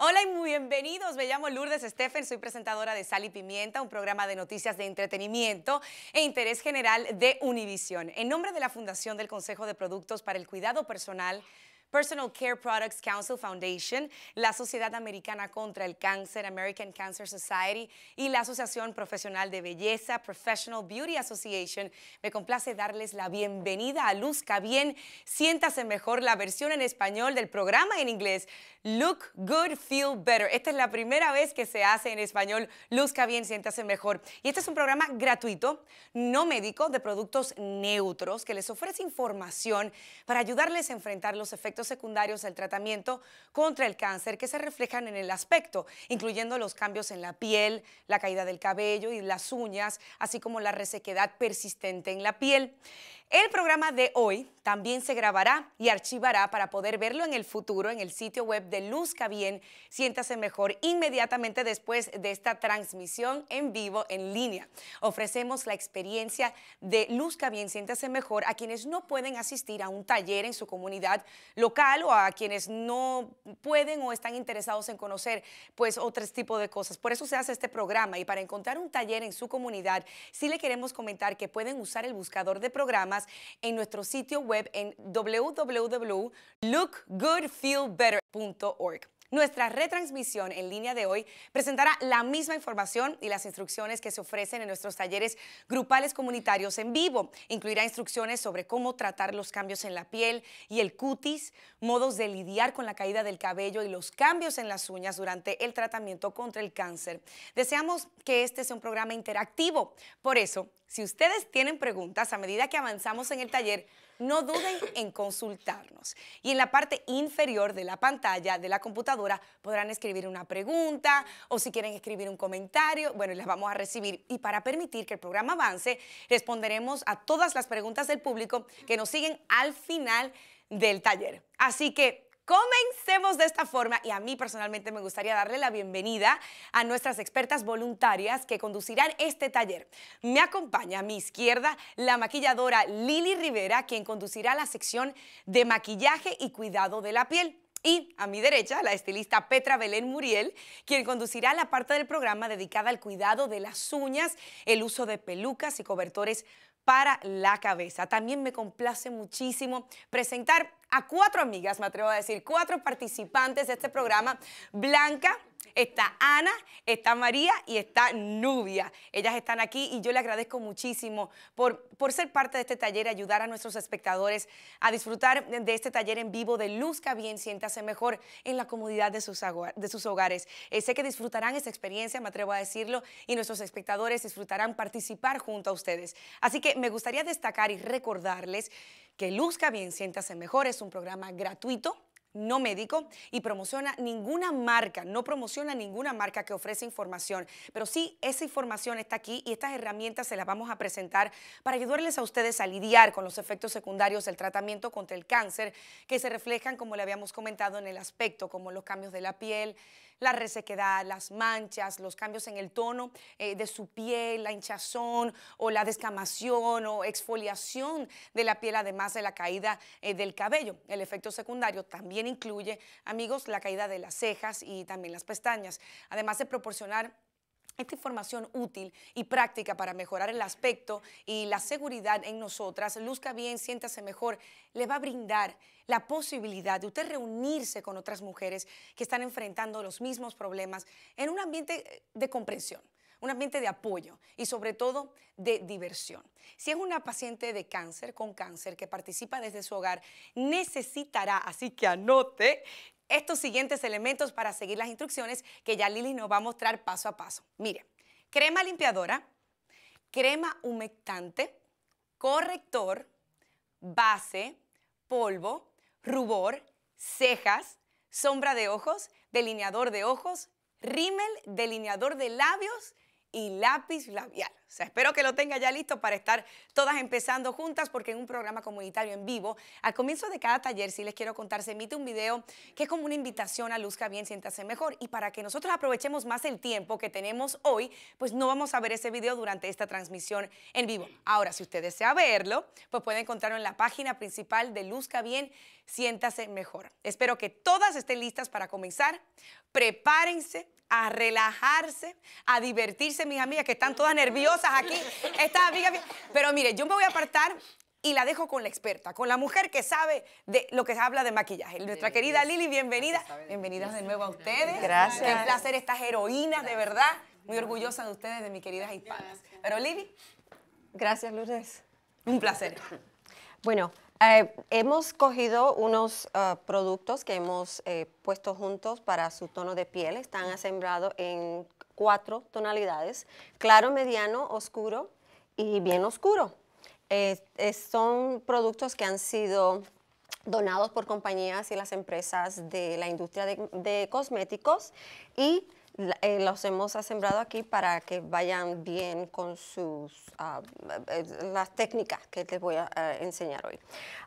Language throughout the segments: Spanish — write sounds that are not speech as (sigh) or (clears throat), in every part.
Hola y muy bienvenidos. Me llamo Lourdes Steffen, soy presentadora de Sal y Pimienta, un programa de noticias de entretenimiento e interés general de Univisión. En nombre de la Fundación del Consejo de Productos para el Cuidado Personal, Personal Care Products Council Foundation, la Sociedad Americana contra el Cáncer, American Cancer Society, y la Asociación Profesional de Belleza, Professional Beauty Association. Me complace darles la bienvenida a Luzca Bien, siéntase mejor, la versión en español del programa en inglés, Look Good, Feel Better. Esta es la primera vez que se hace en español, Luzca Bien, siéntase mejor. Y este es un programa gratuito, no médico, de productos neutros que les ofrece información para ayudarles a enfrentar los efectos secundarios del tratamiento contra el cáncer que se reflejan en el aspecto, incluyendo los cambios en la piel, la caída del cabello y las uñas, así como la resequedad persistente en la piel. El programa de hoy también se grabará y archivará para poder verlo en el futuro en el sitio web de Luzca Bien. Siéntase mejor inmediatamente después de esta transmisión en vivo en línea. Ofrecemos la experiencia de Luzca Bien, siéntase mejor a quienes no pueden asistir a un taller en su comunidad local o a quienes no pueden o están interesados en conocer pues otros tipos de cosas. Por eso se hace este programa y para encontrar un taller en su comunidad, sí le queremos comentar que pueden usar el buscador de programas en nuestro sitio web en www.lookgoodfeelbetter.org. Nuestra retransmisión en línea de hoy presentará la misma información y las instrucciones que se ofrecen en nuestros talleres grupales comunitarios en vivo. Incluirá instrucciones sobre cómo tratar los cambios en la piel y el cutis, modos de lidiar con la caída del cabello y los cambios en las uñas durante el tratamiento contra el cáncer. Deseamos que este sea un programa interactivo. Por eso, si ustedes tienen preguntas a medida que avanzamos en el taller, no duden en consultarnos. Y en la parte inferior de la pantalla de la computadora podrán escribir una pregunta o si quieren escribir un comentario, bueno, las vamos a recibir. Y para permitir que el programa avance, responderemos a todas las preguntas del público que nos siguen al final del taller. Así que Comencemos de esta forma y a mí personalmente me gustaría darle la bienvenida a nuestras expertas voluntarias que conducirán este taller. Me acompaña a mi izquierda la maquilladora Lili Rivera, quien conducirá la sección de maquillaje y cuidado de la piel. Y a mi derecha, la estilista Petra Belén Muriel, quien conducirá la parte del programa dedicada al cuidado de las uñas, el uso de pelucas y cobertores para la cabeza. También me complace muchísimo presentar a cuatro amigas, me atrevo a decir, cuatro participantes de este programa. Blanca, está Ana, está María y está Nubia. Ellas están aquí y yo le agradezco muchísimo por, por ser parte de este taller, y ayudar a nuestros espectadores a disfrutar de este taller en vivo de Luzca Bien, Siéntase Mejor en la comodidad de sus, de sus hogares. Eh, sé que disfrutarán esta experiencia, me atrevo a decirlo, y nuestros espectadores disfrutarán participar junto a ustedes. Así que me gustaría destacar y recordarles que Luzca Bien, Siéntase Mejor es un programa gratuito no médico y promociona ninguna marca, no promociona ninguna marca que ofrece información, pero sí esa información está aquí y estas herramientas se las vamos a presentar para ayudarles a ustedes a lidiar con los efectos secundarios del tratamiento contra el cáncer que se reflejan, como le habíamos comentado, en el aspecto, como los cambios de la piel, la resequedad, las manchas, los cambios en el tono eh, de su piel, la hinchazón o la descamación o exfoliación de la piel, además de la caída eh, del cabello. El efecto secundario también incluye, amigos, la caída de las cejas y también las pestañas, además de proporcionar esta información útil y práctica para mejorar el aspecto y la seguridad en nosotras, luzca bien, siéntase mejor, le va a brindar la posibilidad de usted reunirse con otras mujeres que están enfrentando los mismos problemas en un ambiente de comprensión un ambiente de apoyo y sobre todo de diversión. Si es una paciente de cáncer con cáncer que participa desde su hogar, necesitará, así que anote, estos siguientes elementos para seguir las instrucciones que ya Lili nos va a mostrar paso a paso. Mire, crema limpiadora, crema humectante, corrector, base, polvo, rubor, cejas, sombra de ojos, delineador de ojos, rímel, delineador de labios y lápiz labial. O sea, espero que lo tenga ya listo para estar todas empezando juntas porque en un programa comunitario en vivo, al comienzo de cada taller, si les quiero contar, se emite un video que es como una invitación a Luzca Bien, Siéntase Mejor. Y para que nosotros aprovechemos más el tiempo que tenemos hoy, pues no vamos a ver ese video durante esta transmisión en vivo. Ahora, si usted desea verlo, pues puede encontrarlo en la página principal de Luzca Bien, Siéntase Mejor. Espero que todas estén listas para comenzar. Prepárense a relajarse, a divertirse, mis amigas, que están todas nerviosas aquí. Esta amiga Pero mire, yo me voy a apartar y la dejo con la experta, con la mujer que sabe de lo que habla de maquillaje. Nuestra querida Lili, bienvenida. Bienvenidas de nuevo a ustedes. Gracias. Qué placer estas heroínas, de verdad. Muy orgullosa de ustedes, de mis queridas hispanas. Pero Lili. Gracias, Lourdes. Un placer. Bueno, eh, hemos cogido unos ah, productos que hemos eh, puesto juntos para su tono de piel. Están asemblados en cuatro tonalidades, claro, mediano, oscuro y bien oscuro. son productos que han sido donados por compañías y las empresas de la industria de, cosméticos y eh, los hemos sembrado aquí para que vayan bien con sus ah, eh, las técnicas que les voy a enseñar hoy.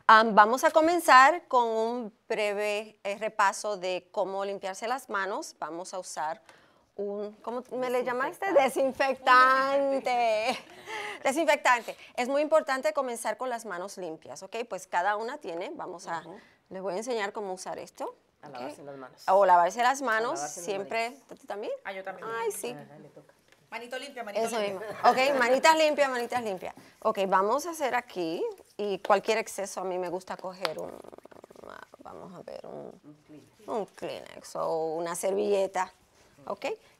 vamos a comenzar con un breve eh, repaso de cómo limpiarse las manos. Vamos a usar ¿cómo me le llamaste? Desinfectante. (laughs) Desinfectante. Es muy importante comenzar con las manos limpias, ¿ok? Pues cada una tiene, vamos a, les voy a enseñar cómo usar esto. A lavarse las manos. O lavarse las manos, siempre. ¿Tú también? Ah, yo también. Ay, sí. Manito limpia, manito Eso limpia. Mismo. Ok, manitas limpias, manitas limpias. Ok, vamos a hacer aquí, y cualquier exceso a mí me gusta coger un, vamos a ver, un, un Kleenex o una servilleta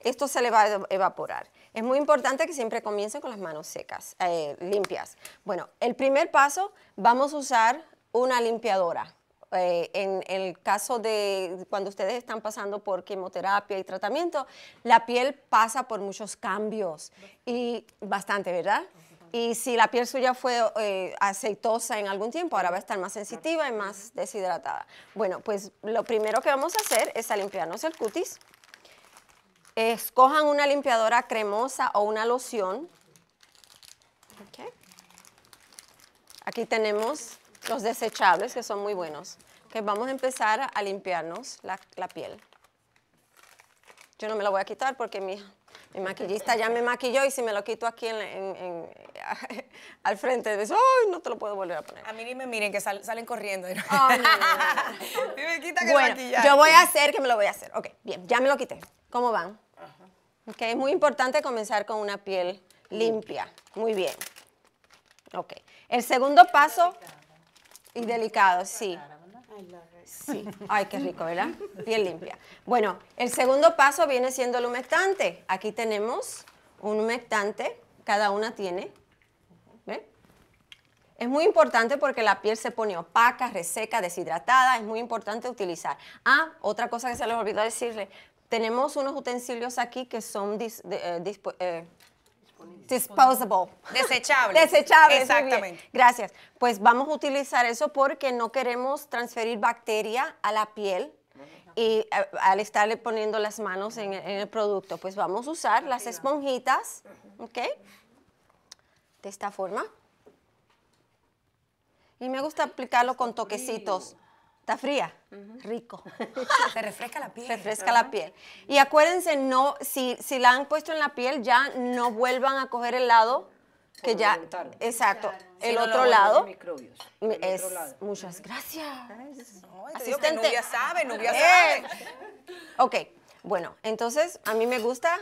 esto se le va a evaporar. Es muy importante que siempre comiencen con las manos secas, eh, limpias. Bueno, el primer paso, vamos a usar una limpiadora. Eh, en, el caso de cuando ustedes están pasando por quimioterapia y tratamiento, la piel pasa por muchos cambios y bastante, ¿verdad? Y si la piel suya fue eh, aceitosa en algún tiempo, ahora va a estar más sensitiva y más deshidratada. Bueno, pues lo primero que vamos a hacer es a limpiarnos el cutis. Escojan una limpiadora cremosa o una loción. Aquí tenemos los desechables que son muy buenos. vamos a empezar a limpiarnos la, la piel. Yo no me la voy a quitar porque mi mi maquillista ya me maquilló y si me lo quito aquí (laughs) al frente, ¡ay, no te lo puedo volver a poner! A mí ni me miren, que salen corriendo. (laughs) me bueno, yo voy a hacer que me lo voy a hacer. Ok, bien, ya me lo quité. ¿Cómo van? Ajá. Ok, es muy importante comenzar con una piel limpia. Muy bien. Ok. El segundo paso... Y delicado, sí. Sí. (laughs) Ay, qué rico, ¿verdad? Bien limpia. Bueno, el segundo paso viene siendo el humectante. Aquí tenemos un humectante, cada una tiene. ¿Ven? Es muy importante porque la piel se pone opaca, reseca, deshidratada. Es muy importante utilizar. Ah, otra cosa que se les olvidó decirle. Tenemos unos utensilios aquí que son eh, eh, Disposable. Desechable. Desechable. Exactamente. Gracias. Pues vamos a utilizar eso porque no queremos transferir bacteria a la piel y eh, al estarle poniendo las manos en, en, el producto. Pues vamos a usar las esponjitas, ¿ok? De esta forma. Y me gusta aplicarlo con toquecitos. Está fría, rico. Te (laughs) refresca la piel. Refresca la piel. Y acuérdense, no, si, si la han puesto en la piel, ya no vuelvan a coger el lado que ya, exacto, el, otro lado, es, Muchas gracias. No, Asistente. ya sabe, (laughs) eh. Ok, bueno, entonces a mí me gusta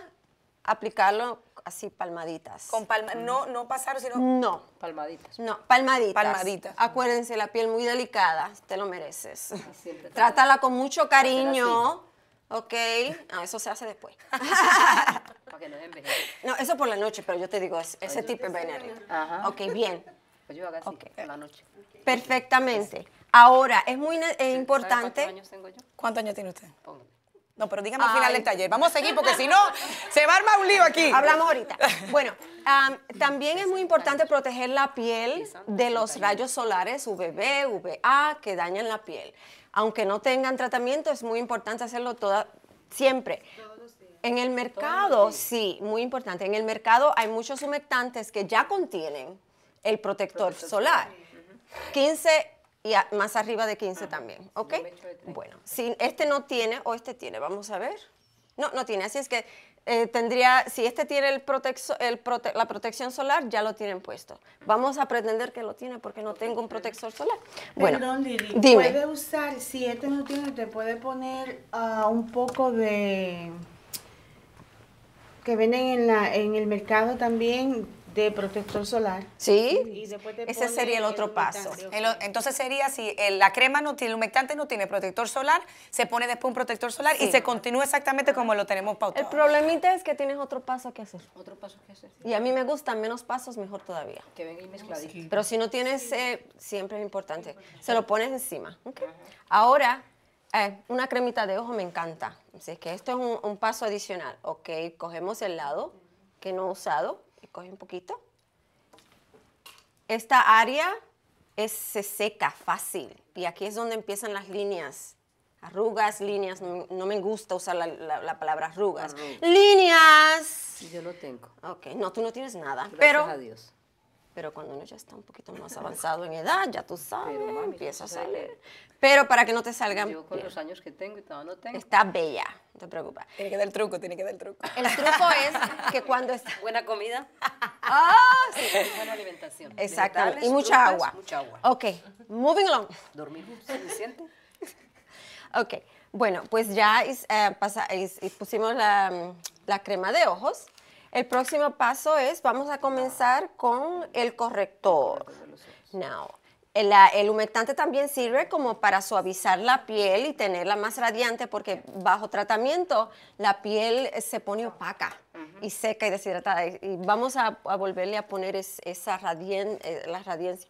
aplicarlo así palmaditas. Con palma, no, no pasar, sino. No. Palmaditas. No, palmaditas. Palmaditas. Acuérdense, la piel muy delicada, te lo mereces. Ah, Trátala con mucho cariño. Ok, eso se hace después. (laughs) no eso por la noche, pero yo te digo, ese, tipo es venario. Ajá. Ok, bien. Pues yo hago así, la noche. Perfectamente. Ahora, es muy eh, importante. ¿Cuántos años tengo yo? ¿Cuántos años tiene usted? No, pero dígame al final del taller. Vamos a seguir porque si no, (laughs) se va a armar un lío aquí. Hablamos ahorita. (laughs) Bueno, también es muy importante proteger la piel de los rayos solares UVB, VA, que dañan la piel. Aunque no tengan tratamiento, es muy importante hacerlo toda, siempre. En el mercado, sí, muy importante. En el mercado hay muchos humectantes que ya contienen el protector solar. 15 y más arriba de 15 también, ¿ok? Bueno, si este no tiene o este tiene, vamos a ver. No, no tiene, así es que eh, tendría, si este tiene el, el la protección solar, ya lo tienen puesto. Vamos a pretender que lo tiene porque no tengo un protector solar. Bueno, Perdón, puede usar, si este no tiene, te puede poner ah, un poco de que venden en, la, en el mercado también protector solar. Sí. Ese sería el otro paso. entonces sería si la crema no tiene, humectante no tiene protector solar, se pone después un protector solar y se continúa exactamente como lo tenemos pautado. El problemita es que tienes otro paso que hacer. Otro paso que hacer. Y a mí me gustan menos pasos, mejor todavía. Pero si no tienes, eh, siempre es importante. Se lo pones encima. Ahora, eh, una cremita de ojo me encanta. Así que esto es un, paso adicional. Ok, cogemos el lado que no he usado coge un poquito. Esta área se seca fácil y aquí es donde empiezan las líneas. Arrugas, líneas, no, me gusta usar la, palabra arrugas. ¡Líneas! yo lo tengo. Ok, no, tú no tienes nada. pero, Pero cuando uno ya está un poquito más avanzado en edad, ya tú sabes, empieza a salir. Pero para que no te salgan. con los años que tengo y todavía no tengo. Está bella, no te preocupes. Tiene que dar el truco, tiene que dar el truco. El truco es que (laughs) cuando está. Buena comida. (laughs) Ah, sí. Buena alimentación. Exactamente. Y mucha agua. Mucha agua. Ok, moving along. Dormir suficiente. (laughs) ok, bueno, pues ya eh, is, pusimos la, la crema de ojos. El próximo paso es, vamos a comenzar con el corrector. Now, el, humectante también sirve como para suavizar la piel y tenerla más radiante porque bajo tratamiento la piel se pone opaca y seca y deshidratada. Y, vamos a, volverle a poner esa radien, eh, la radiencia.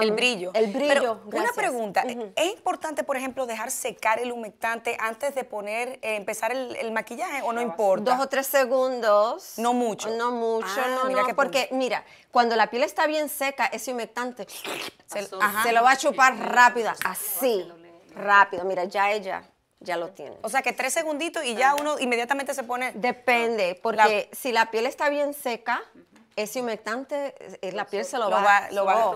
el brillo. El brillo. una pregunta, ¿es importante, por ejemplo, dejar secar el humectante antes de poner, eh, empezar el, maquillaje o no importa? Dos o tres segundos. No mucho. No mucho, ah, porque mira, cuando la piel está bien seca, ese humectante se, se lo va a chupar rápida, así, rápido. Mira, ya ella ya lo tiene O sea que tres segunditos y ya uno inmediatamente se pone. Depende, porque si la piel está bien seca, ese humectante, eh, la piel se lo, va, a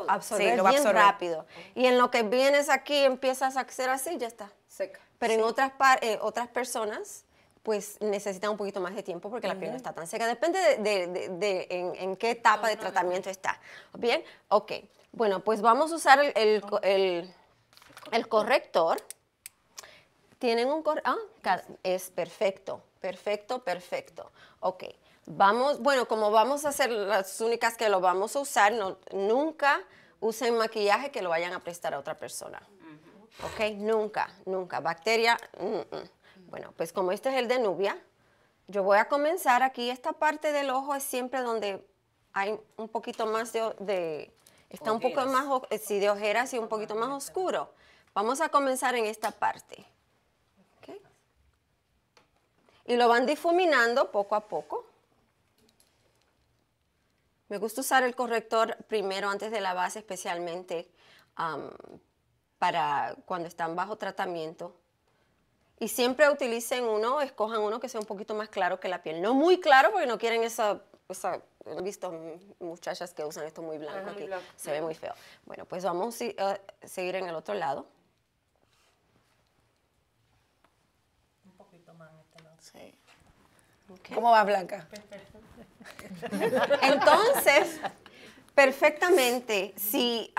absorber, bien rápido. Y en lo que vienes aquí, empiezas a hacer así, ya está. Seca. Pero en otras, eh, otras personas, pues necesitan un poquito más de tiempo porque la piel no está tan seca. Depende de, en, qué etapa de tratamiento está. ¿Bien? Ok. Bueno, pues vamos a usar el, el corrector. Tienen un Ah, es perfecto, perfecto, perfecto. Ok. Vamos, bueno, como vamos a ser las únicas que lo vamos a usar, no, nunca usen maquillaje que lo vayan a prestar a otra persona. ¿Ok? Nunca, nunca. Bacteria, mm, mm. Bueno, pues como este es el de Nubia, yo voy a comenzar aquí. Esta parte del ojo es siempre donde hay un poquito más de... está un poco más, eh, sí, de ojeras y un poquito más oscuro. Vamos a comenzar en esta parte y lo van difuminando poco a poco. Me gusta usar el corrector primero antes de la base, especialmente para cuando están bajo tratamiento. Y siempre utilicen uno, escojan uno que sea un poquito más claro que la piel. No muy claro porque no quieren esa... he visto muchachas que usan esto muy blanco Blanco. Se ve muy feo. Bueno, pues vamos a seguir en el otro lado. Sí. ¿Cómo va, Blanca? (laughs) Entonces, perfectamente, si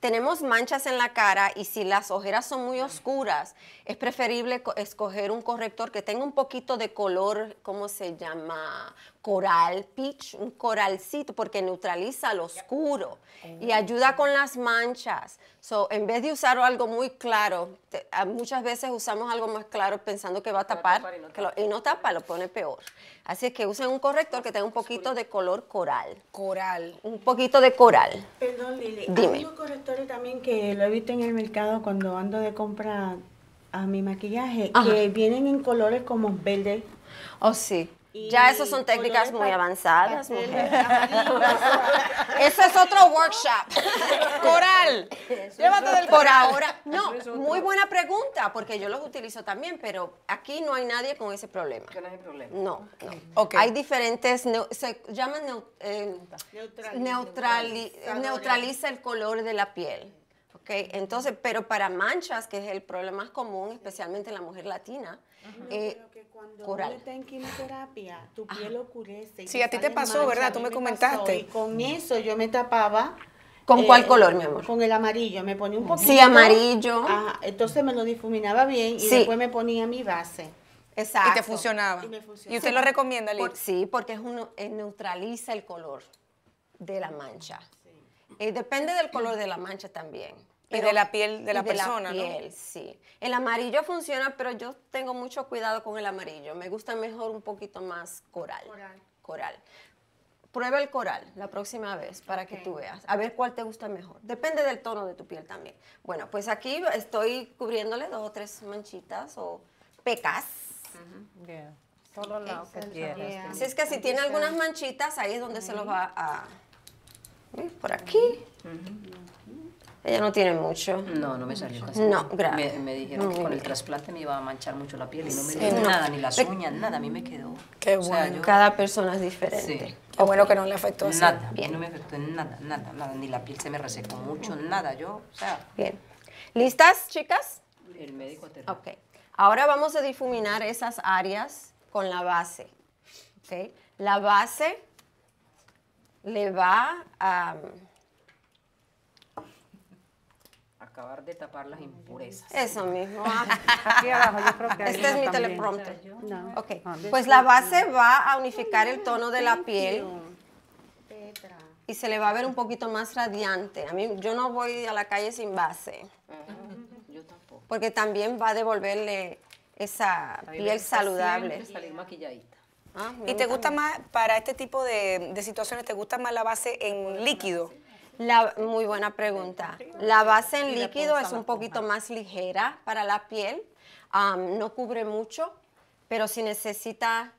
tenemos manchas en la cara y si las ojeras son muy oscuras, es preferible escoger un corrector que tenga un poquito de color, ¿cómo se llama? Coral peach, un coralcito, porque neutraliza lo oscuro y ayuda con las manchas. So, en vez de usar algo muy claro, muchas veces usamos algo más claro pensando que va a tapar, y, no tapa. lo, pone peor. Así es que usen un corrector que tenga un poquito de color coral. Coral. Un poquito de coral. Perdón, Lili. Dime. Hay unos correctores también que lo he visto en el mercado cuando ando de compra a mi maquillaje, que vienen en colores como verde. Oh, sí ya eso son técnicas muy avanzadas, mujer. Eso es otro workshop. Coral. Llévate del Por ahora. No, muy buena pregunta, porque yo los utilizo también, pero aquí no hay nadie con ese problema. No hay problema. No, Okay. Hay diferentes, se llaman eh, neutraliza el color de la piel. Okay, entonces, pero para manchas, que es el problema más común, especialmente en la mujer latina, cuando Coral. en quimioterapia, tu piel lo oscurece. Sí, a ti te pasó, ¿verdad? Tú me, comentaste. y con eso yo me tapaba. ¿Con eh, cuál color, mi amor? Con el amarillo, me ponía un poquito. Sí, amarillo. entonces me lo difuminaba bien y después me ponía mi base. Exacto. Y te funcionaba. Y, usted lo recomienda, Lili. sí, porque es uno, eh, neutraliza el color de la mancha. Sí. Eh, depende del color de la mancha también y de la piel de la de persona, la piel, sí. El amarillo funciona, pero yo tengo mucho cuidado con el amarillo. Me gusta mejor un poquito más coral. Coral. Coral. Prueba el coral la próxima vez para que tú veas, a ver cuál te gusta mejor. Depende del tono de tu piel también. Bueno, pues aquí estoy cubriéndole dos o tres manchitas o pecas. Solo que Así es que si tiene algunas manchitas, ahí es donde se los va a... ¿eh? Por aquí. Ella no tiene mucho. No, no me salió casi. No, gracias Me, dijeron que con el trasplante me iba a manchar mucho la piel y no me sí, dio nada, ni las uñas, nada. A mí me quedó. Qué bueno. Cada persona es diferente. Sí. O bueno que no le afectó así. Nada, bien. no me afectó en nada, nada, nada. Ni la piel se me resecó mucho, nada. Yo, o sea... Bien. ¿Listas, chicas? El médico te Ok. Ahora vamos a difuminar esas áreas con la base. Ok. La base le va a acabar de tapar las impurezas. Eso mismo. Ah, aquí abajo, yo creo que Este es mi teleprompter. No. Ah, pues la base va a unificar el tono de la piel y se le va a ver un poquito más radiante. A mí, yo no voy a la calle sin base. Yo tampoco. Porque también va a devolverle esa piel saludable. Ah, ¿Y te gusta más, para este tipo de, situaciones, te gusta más la base en líquido? La, muy buena pregunta. La base en líquido es un poquito más ligera para la piel, no cubre mucho, pero si necesita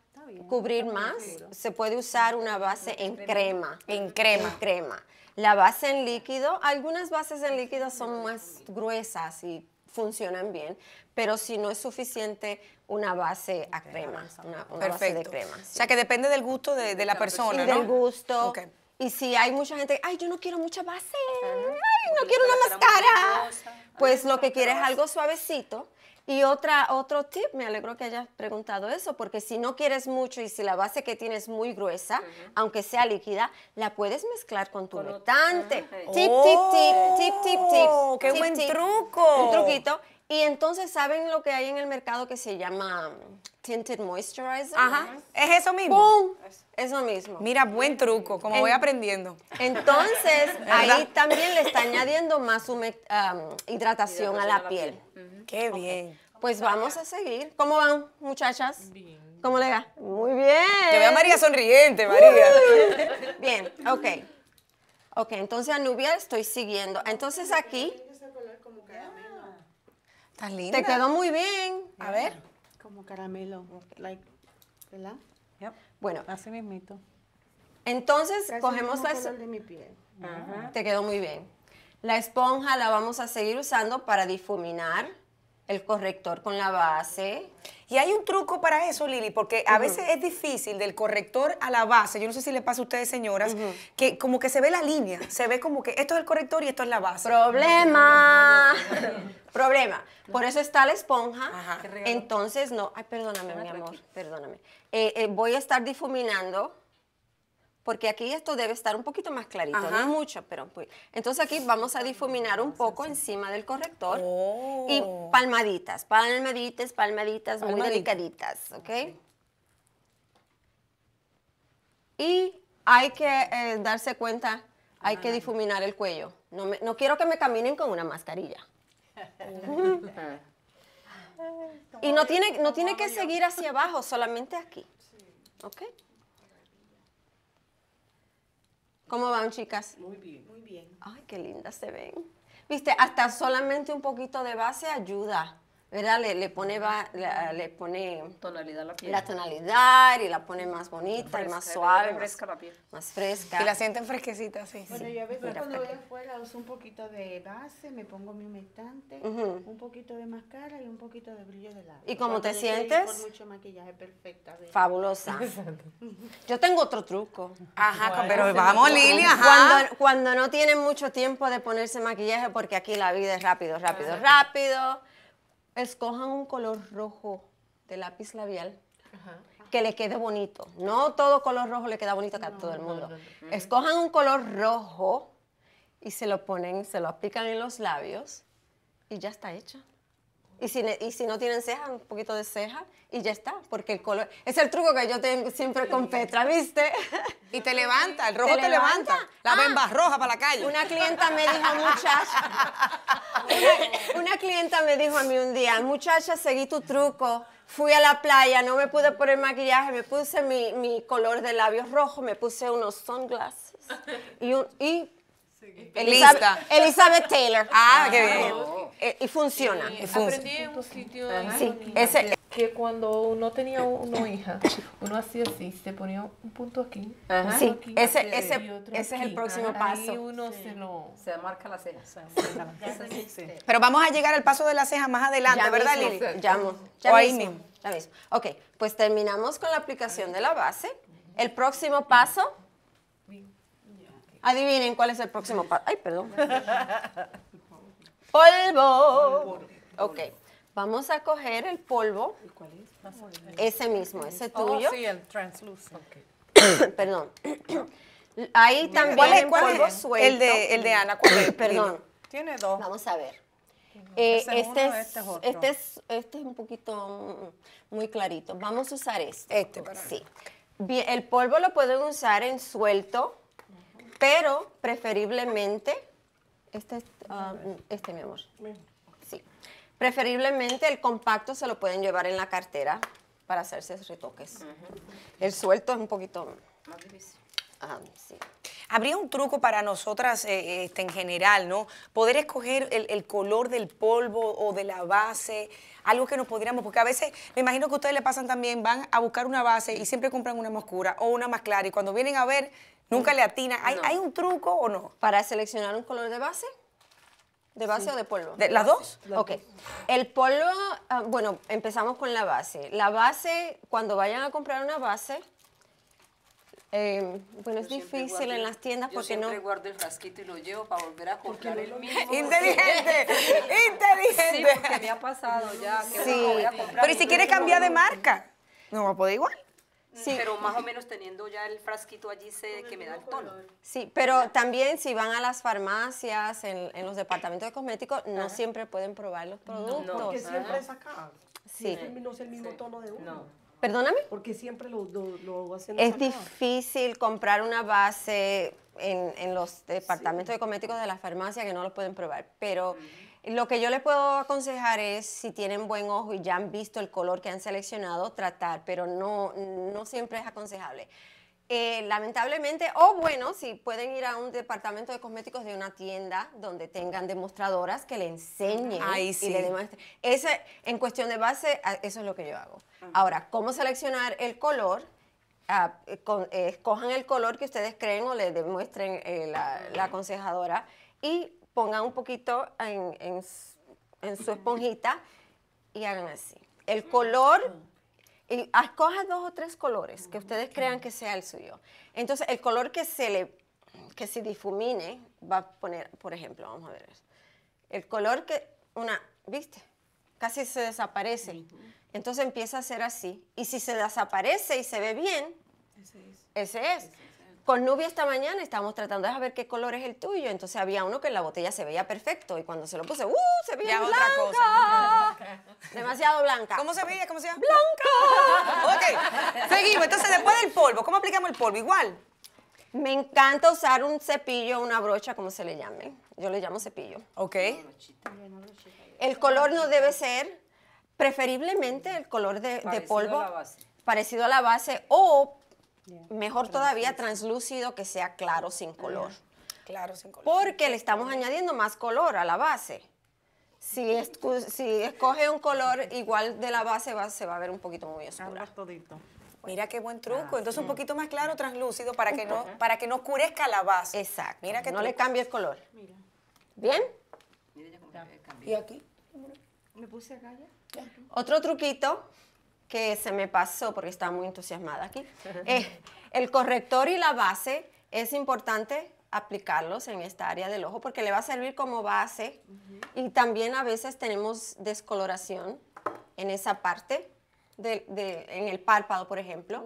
cubrir más, se puede usar una base en crema. En crema. crema. La base en líquido, algunas bases en líquido son más gruesas y funcionan bien, pero si no es suficiente una base a crema, una, base de crema. O sea que depende del gusto de, la persona, del gusto. Y si hay mucha gente, ay, yo no quiero mucha base, no quiero una máscara, pues lo que quieres es algo suavecito. Y otra, otro tip, me alegro que hayas preguntado eso, porque si no quieres mucho y si la base que tienes es muy gruesa, aunque sea líquida, la puedes mezclar con tu ah, Tip, tip, tip, tip, oh, tip, tip. ¡Qué buen truco! Un truquito. Y entonces saben lo que hay en el mercado que se llama tinted moisturizer. Ajá. Es eso mismo. ¡Pum! Eso mismo. Mira, buen truco, como voy aprendiendo. Entonces, (laughs) ahí también le está añadiendo más hidratación, a la, piel. Qué bien. Pues vamos a seguir. ¿Cómo van, muchachas? Bien. ¿Cómo le va? Muy bien. Te veo a María sonriente, María. (laughs) bien, ok. Ok, entonces Anubia estoy siguiendo. Entonces aquí... Está linda. Te quedó muy bien. A ver. Como caramelo, like, ¿verdad? Yep. Bueno. Así mismito. Entonces, cogemos la esponja. Te quedó muy bien. La esponja la vamos a seguir usando para difuminar el corrector con la base. Y hay un truco para eso, Lili, porque a veces es difícil del corrector a la base, yo no sé si le pasa a ustedes, señoras, que como que se ve la línea, se ve como que esto es el corrector y esto es la base. Problema. Problema. Por eso está la esponja. Entonces, no, ay, perdóname, mi amor, perdóname. Eh, eh, voy a estar difuminando porque aquí esto debe estar un poquito más clarito, no mucho, pero pues, entonces aquí vamos a difuminar un poco encima del corrector y oh. palmaditas, palmaditas, palmaditas, muy delicaditas, ¿ok? Ah, y hay que eh, darse cuenta, hay que ah. difuminar el cuello. No, no, quiero que me caminen con una mascarilla. (laughs) y no tiene, no tiene que seguir hacia abajo, solamente aquí, ¿ok? ¿Cómo van, chicas? Muy bien. Muy bien. Ay, qué lindas se ven. Viste, hasta solamente un poquito de base ayuda. ¿verdad? Le, le pone, ah, le, pone tonalidad la, piel. tonalidad y la pone más bonita y más suave. Más fresca la piel. Más fresca. Y la sienten fresquecita, sí. Bueno, yo a veces cuando voy afuera uso un poquito de base, me pongo mi humectante, un poquito de máscara y un poquito de brillo de labios ¿Y cómo te sientes? Con mucho maquillaje perfecta. Fabulosa. yo tengo otro truco. Ajá, pero vamos Lili, ajá. Cuando, cuando no tienen mucho tiempo de ponerse maquillaje, porque aquí la vida es rápido, rápido, rápido escojan un color rojo de lápiz labial que le quede bonito. No todo color rojo le queda bonito a todo el mundo. escojan un color rojo y se lo ponen, se lo aplican en los labios y ya está hecho. Y si, y si, no tienen ceja, un poquito de ceja y ya está, porque el color... Es el truco que yo tengo siempre con Petra, ¿viste? Y te levanta, el rojo te, levanta. La ah, roja para la calle. Una clienta me dijo, muchacha. (laughs) Una, clienta me dijo a mí un día, muchacha, seguí tu truco. Fui a la playa, no me pude poner maquillaje, me puse mi, color de labios rojo, me puse unos sunglasses y, un, y Elizabeth, Elizabeth, Taylor. Ah, qué bien. Eh, y funciona. Sí, aprendí en un sitio. Sí, que cuando uno tenía una hija, uno hacía así, se ponía un punto aquí. Sí, ese, ese, ese es el próximo paso. Ahí uno se marca la ceja. Pero vamos a llegar al paso de la ceja más adelante, ¿verdad, Lili? Ya, ya mismo. Ok, pues terminamos con la aplicación de la base. El próximo paso... Adivinen cuál es el próximo paso. Ay, perdón. (laughs) Polvo. Ok. Vamos a coger el polvo. cuál es? Ese mismo, ese oh, tuyo. Oh, sí, el translucent. (coughs) Perdón. (coughs) Ahí también ¿Cuál polvo Suelto. El de, el de Ana. (coughs) Perdón. Tiene dos. Vamos a ver. Eh, este, es, este, este, este, es, un poquito muy clarito. Vamos a usar este. Este, Sí. el polvo lo pueden usar en suelto, pero preferiblemente este, ah, este mi amor. Preferiblemente el compacto se lo pueden llevar en la cartera para hacerse retoques. El suelto es un poquito... Más difícil. Ah, Habría un truco para nosotras eh, este, en general, ¿no? Poder escoger el, color del polvo o de la base, algo que nos podríamos, porque a veces, me imagino que ustedes le pasan también, van a buscar una base y siempre compran una más oscura o una más clara y cuando vienen a ver, nunca mm. le atina. ¿hay un truco o no? Para seleccionar un color de base, ¿De base o de polvo? De, ¿Las dos? ok. El polvo, ah, bueno, empezamos con la base. La base, cuando vayan a comprar una base, em, bueno, es difícil en las tiendas porque no... Yo siempre guardo el frasquito y lo llevo para volver a comprar el mismo. ¡Inteligente! (laughs) ¡Inteligente! Sí, porque me ha pasado ya que sí. voy a comprar... Pero si quiere cambiar de marca? No va a poder igual. Sí. Pero más o menos teniendo ya el frasquito allí sé que me da el tono. Sí, pero también si van a las farmacias, en, los departamentos de cosméticos, no siempre pueden probar los productos. No, porque siempre es acá. Sí. No es el mismo tono de uno. No. Perdóname. Porque siempre lo, lo, lo hacen. Es difícil comprar una base en, en los departamentos de cosméticos de la farmacia que no los pueden probar, pero... Lo que yo les puedo aconsejar es, si tienen buen ojo y ya han visto el color que han seleccionado, tratar, pero no, no siempre es aconsejable. Eh, lamentablemente, o bueno, si pueden ir a un departamento de cosméticos de una tienda donde tengan demostradoras que le enseñen Ahí sí. y le demuestren. Ese, en cuestión de base, eso es lo que yo hago. Ah. Ahora, ¿cómo seleccionar el color? Ah, eh, eh, escojan el color que ustedes creen o le demuestren la, la aconsejadora y pongan un poquito en, su esponjita y hagan así. El mm. color, y ah, dos o tres colores que ustedes crean que sea el suyo. Entonces, el color que se le, que se difumine, va a poner, por ejemplo, vamos a ver, el color que, una, ¿viste? Casi se desaparece. Entonces empieza a ser así. Y si se desaparece y se ve bien, Ese es. Con Nubia esta mañana estábamos tratando de saber qué color es el tuyo, entonces había uno que en la botella se veía perfecto y cuando se lo puse, ¡uh! Se veía blanca. (laughs) Demasiado blanca. ¿Cómo se veía? ¿Cómo se llama? ¡Blanca! (laughs) ok, seguimos. Entonces, después del polvo, ¿cómo aplicamos el polvo? Igual. Me encanta usar un cepillo, una brocha, como se le llame. Yo le llamo cepillo. Ok. El color no debe ser, preferiblemente el color de, polvo, parecido a la base o Mejor todavía translúcido que sea claro sin color. Claro sin color. Porque le estamos añadiendo más color a la base. Si, si escoge un color igual de la base, se va a ver un poquito muy oscura. Mira qué buen truco. Entonces un poquito más claro, translúcido, para que no, para que no oscurezca la base. Exacto. Mira que no le le el color. ¿Bien? Mira ya ¿Y aquí? Me puse acá ya. Otro truquito que se me pasó porque estaba muy entusiasmada aquí. (laughs) Eh, el corrector y la base es importante aplicarlos en esta área del ojo porque le va a servir como base y también a veces tenemos descoloración en esa parte, de, en el párpado, por ejemplo.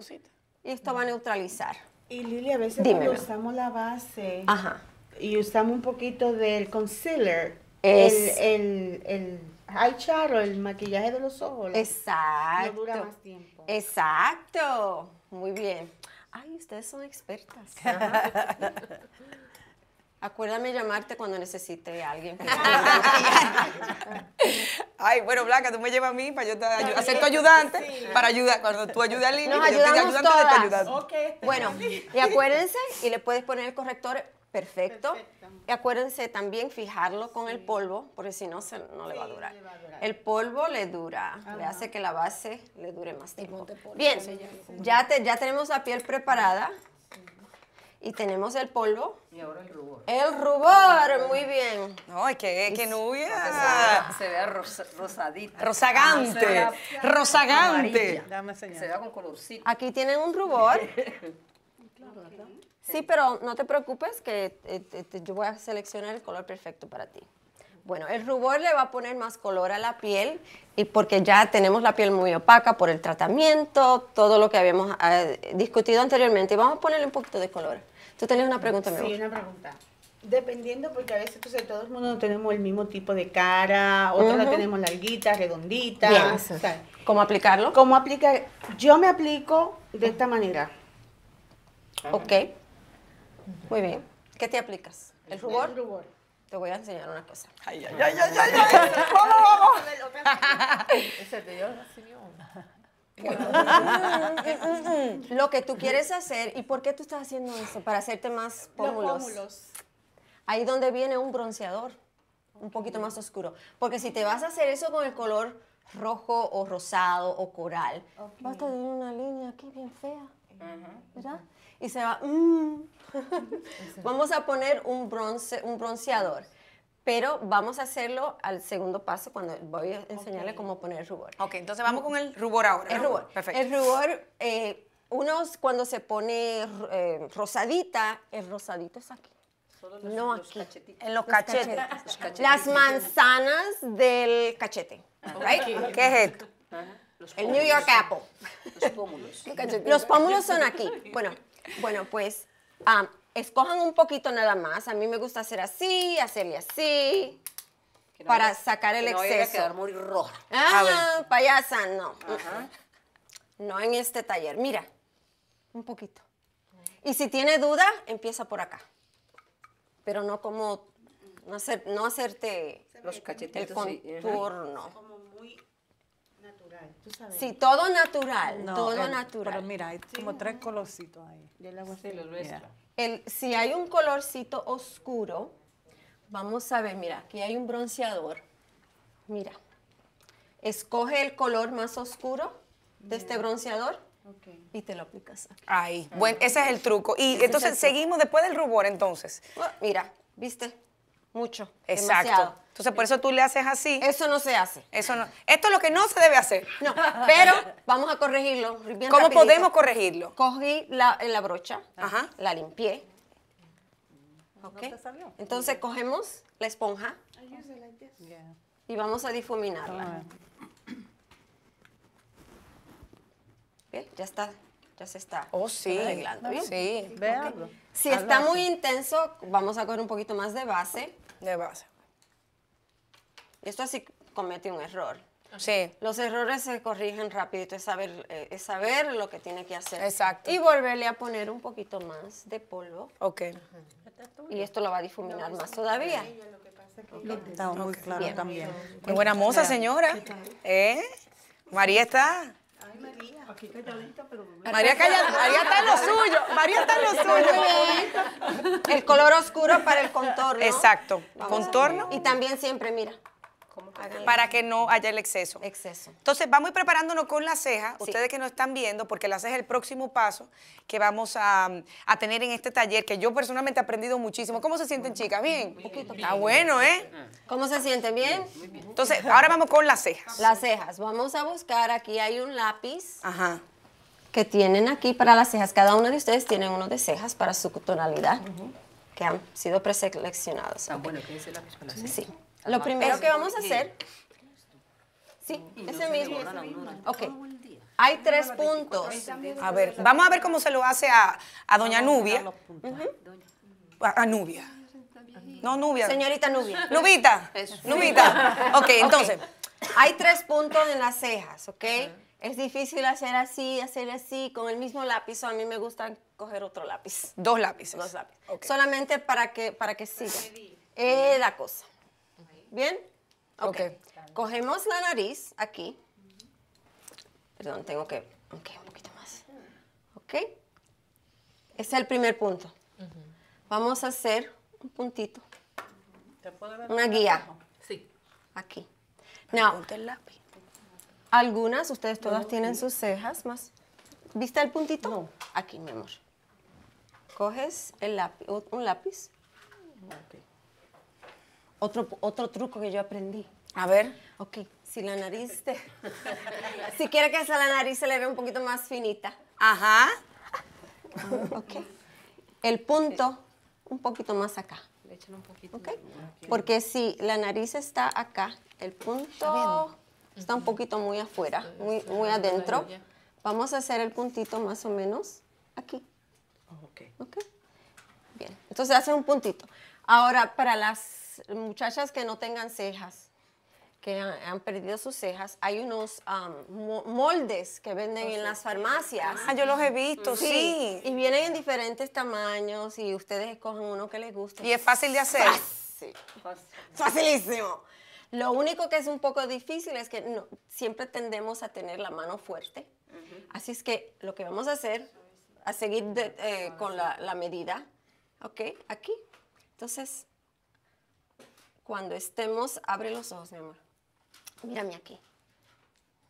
Y esto va a neutralizar. Y Lili, a veces cuando usamos la base Ajá. y usamos un poquito del concealer, es, el Ay, Charo, el maquillaje de los ojos. Exacto. No dura más tiempo. Exacto. Muy bien. Ay, ustedes son expertas. (laughs) Acuérdame llamarte cuando necesite a alguien. (laughs) Ay, bueno, Blanca, tú me llevas a mí para yo te hacer tu ayudante, para ayudar, cuando tú ayudes a Lili, yo te ayudante todas. de tu ayudante. bueno, y acuérdense, y le puedes poner el corrector perfecto. y Acuérdense también fijarlo con el polvo, porque si no, se, no le, va a durar. El polvo le dura, le hace que la base le dure más tiempo. Bien, ya, ya tenemos la piel preparada. Y tenemos el polvo. Y ahora el rubor. El rubor, muy bien. Ay, qué, nubia. Ah, se vea, rosadita. Rosagante. Ah, rosagante. Se vea con colorcito. Aquí tienen un rubor (laughs) Sí, pero no te preocupes que eh, yo voy a seleccionar el color perfecto para ti. Bueno, el rubor le va a poner más color a la piel y porque ya tenemos la piel muy opaca por el tratamiento, todo lo que habíamos ah, discutido anteriormente. Vamos a ponerle un poquito de color. Tú tenías una pregunta, mi amor. Sí, una pregunta. Dependiendo, porque a veces todos todo mundo no tenemos el mismo tipo de cara, otros la tenemos larguita, redondita. ¿Cómo aplicarlo? ¿Cómo aplicar? Yo me aplico de esta manera. Ok. Muy bien. ¿Qué te aplicas? ¿El rubor? Te voy a enseñar una cosa. Ay, ay, ay, ay, ay, vamos, (laughs) (laughs) Lo que tú quieres hacer y por qué tú estás haciendo eso para hacerte más pómulos. Ahí donde viene un bronceador, un poquito más oscuro, porque si te vas a hacer eso con el color rojo o rosado o coral, vas a tener una línea aquí bien fea, ¿verdad? y se va, mm". vamos a poner un, bronce, un bronceador. Pero vamos a hacerlo al segundo paso cuando voy a enseñarle cómo poner el rubor. Ok, entonces vamos con el rubor ahora. El rubor. Perfecto. El rubor, eh, unos cuando se pone eh, rosadita, el rosadito es aquí. los, no aquí. En los, cachetes. Las manzanas del cachete. Ah, right? ¿Qué es esto? el New York Apple. Los pómulos. los pómulos son aquí. Bueno, bueno, pues escojan un poquito nada más. A mí me gusta hacer así, hacerle así. para sacar el exceso. muy rojo. Ah, ah payasa, no. No en este taller. Mira, un poquito. Y si tiene duda, empieza por acá. Pero no como no, no hacerte los cachetitos el contorno. Sí, todo natural, todo natural. Pero mira, hay como tres colorcitos ahí. el, Si hay un colorcito oscuro, vamos a ver, mira, aquí hay un bronceador. Mira, escoge el color más oscuro de este bronceador. Y te lo aplicas Ahí, bueno, ese es el truco. Y entonces seguimos después del rubor, entonces. mira, ¿viste? Mucho. Exacto. Entonces, por eso tú le haces así. Eso no se hace. Eso no. Esto es lo que no se debe hacer. No, pero vamos a corregirlo. ¿Cómo podemos corregirlo? Cogí eh, la, brocha, Ajá. la limpié. Okay. Entonces, cogemos la esponja y vamos a difuminarla. Bien, ya está ya se está oh, arreglando. ¿bien? Sí, Si está muy intenso, vamos a coger un poquito más de base. De base. Esto así comete un error. Sí. Los errores se corrigen rapidito, es saber, eh, es saber lo que tiene que hacer. Exacto. Y volverle a poner un poquito más de polvo. Ok. Y esto lo va a difuminar más todavía. Está muy claro también. Qué buena moza, señora. ¿Eh? María está María. calladita, pero... María, está en lo (laughs) suyo. María está en lo suyo. El color oscuro para el contorno. Exacto. contorno. Y también siempre, mira, para que no haya el exceso. Exceso. Entonces, vamos a ir preparándonos con las cejas ustedes que nos están viendo, porque las cejas es el próximo paso que vamos a, tener en este taller, que yo personalmente he aprendido muchísimo. ¿Cómo se sienten, chicas? ¿Bien? poquito. Está bueno, ¿eh? ¿Cómo se sienten? ¿Bien? Entonces, ahora vamos con las cejas. Las cejas. Vamos a buscar, aquí hay un lápiz. Ajá que tienen aquí para las cejas. Cada uno de ustedes tiene uno de cejas para su tonalidad, que han sido preseleccionados. Ah, bueno que el lápiz para las cejas. Sí. Lo primero que vamos a hacer... Sí, ese mismo. Ok. Hay tres puntos. A ver, vamos a ver cómo se lo hace a, doña Nubia. A Nubia. No, Nubia. Señorita Nubia. Nubita. Nubita. (laughs) Ok, entonces, hay tres puntos en las cejas, ¿ok? Es difícil hacer así, hacer así, con el mismo lápiz. A mí me gusta coger otro lápiz. Dos lápices. Dos lápices. Solamente para que, para que siga. Eh, la cosa. ¿Bien? Ok. okay. Cogemos la nariz aquí. Perdón, tengo que... Ok, un poquito más. Ok. Ese es el primer punto. Vamos a hacer un puntito. ¿Te Una guía. Sí. Aquí. no, el lápiz. Algunas, ustedes todas tienen sus cejas más. ¿Viste el puntito? No. Aquí, mi amor. Coges el lápiz, un lápiz. Otro, otro truco que yo aprendí. A ver. Ok, si la nariz te... (laughs) si quiere que sea la nariz se le vea un poquito más finita. Ajá. Ah, ok. El punto un poquito más acá. Le echan un poquito. Ok. Porque si la nariz está acá, el punto está un poquito muy afuera, muy, muy adentro. Vamos a hacer el puntito más o menos aquí. Ok. Ok. Bien. Entonces hace un puntito. Ahora, para las muchachas que no tengan cejas, que han, perdido sus cejas, hay unos moldes que venden en las farmacias. Ah, yo los he visto, sí. Y vienen en diferentes tamaños y ustedes escogen uno que les guste. Y es fácil de hacer. Fácil. Facilísimo. Lo único que es un poco difícil es que siempre tendemos a tener la mano fuerte. Así es que lo que vamos a hacer, a seguir eh, con la, la medida, ¿ok? Aquí. Entonces, cuando estemos, abre los ojos, mi amor. Mírame aquí.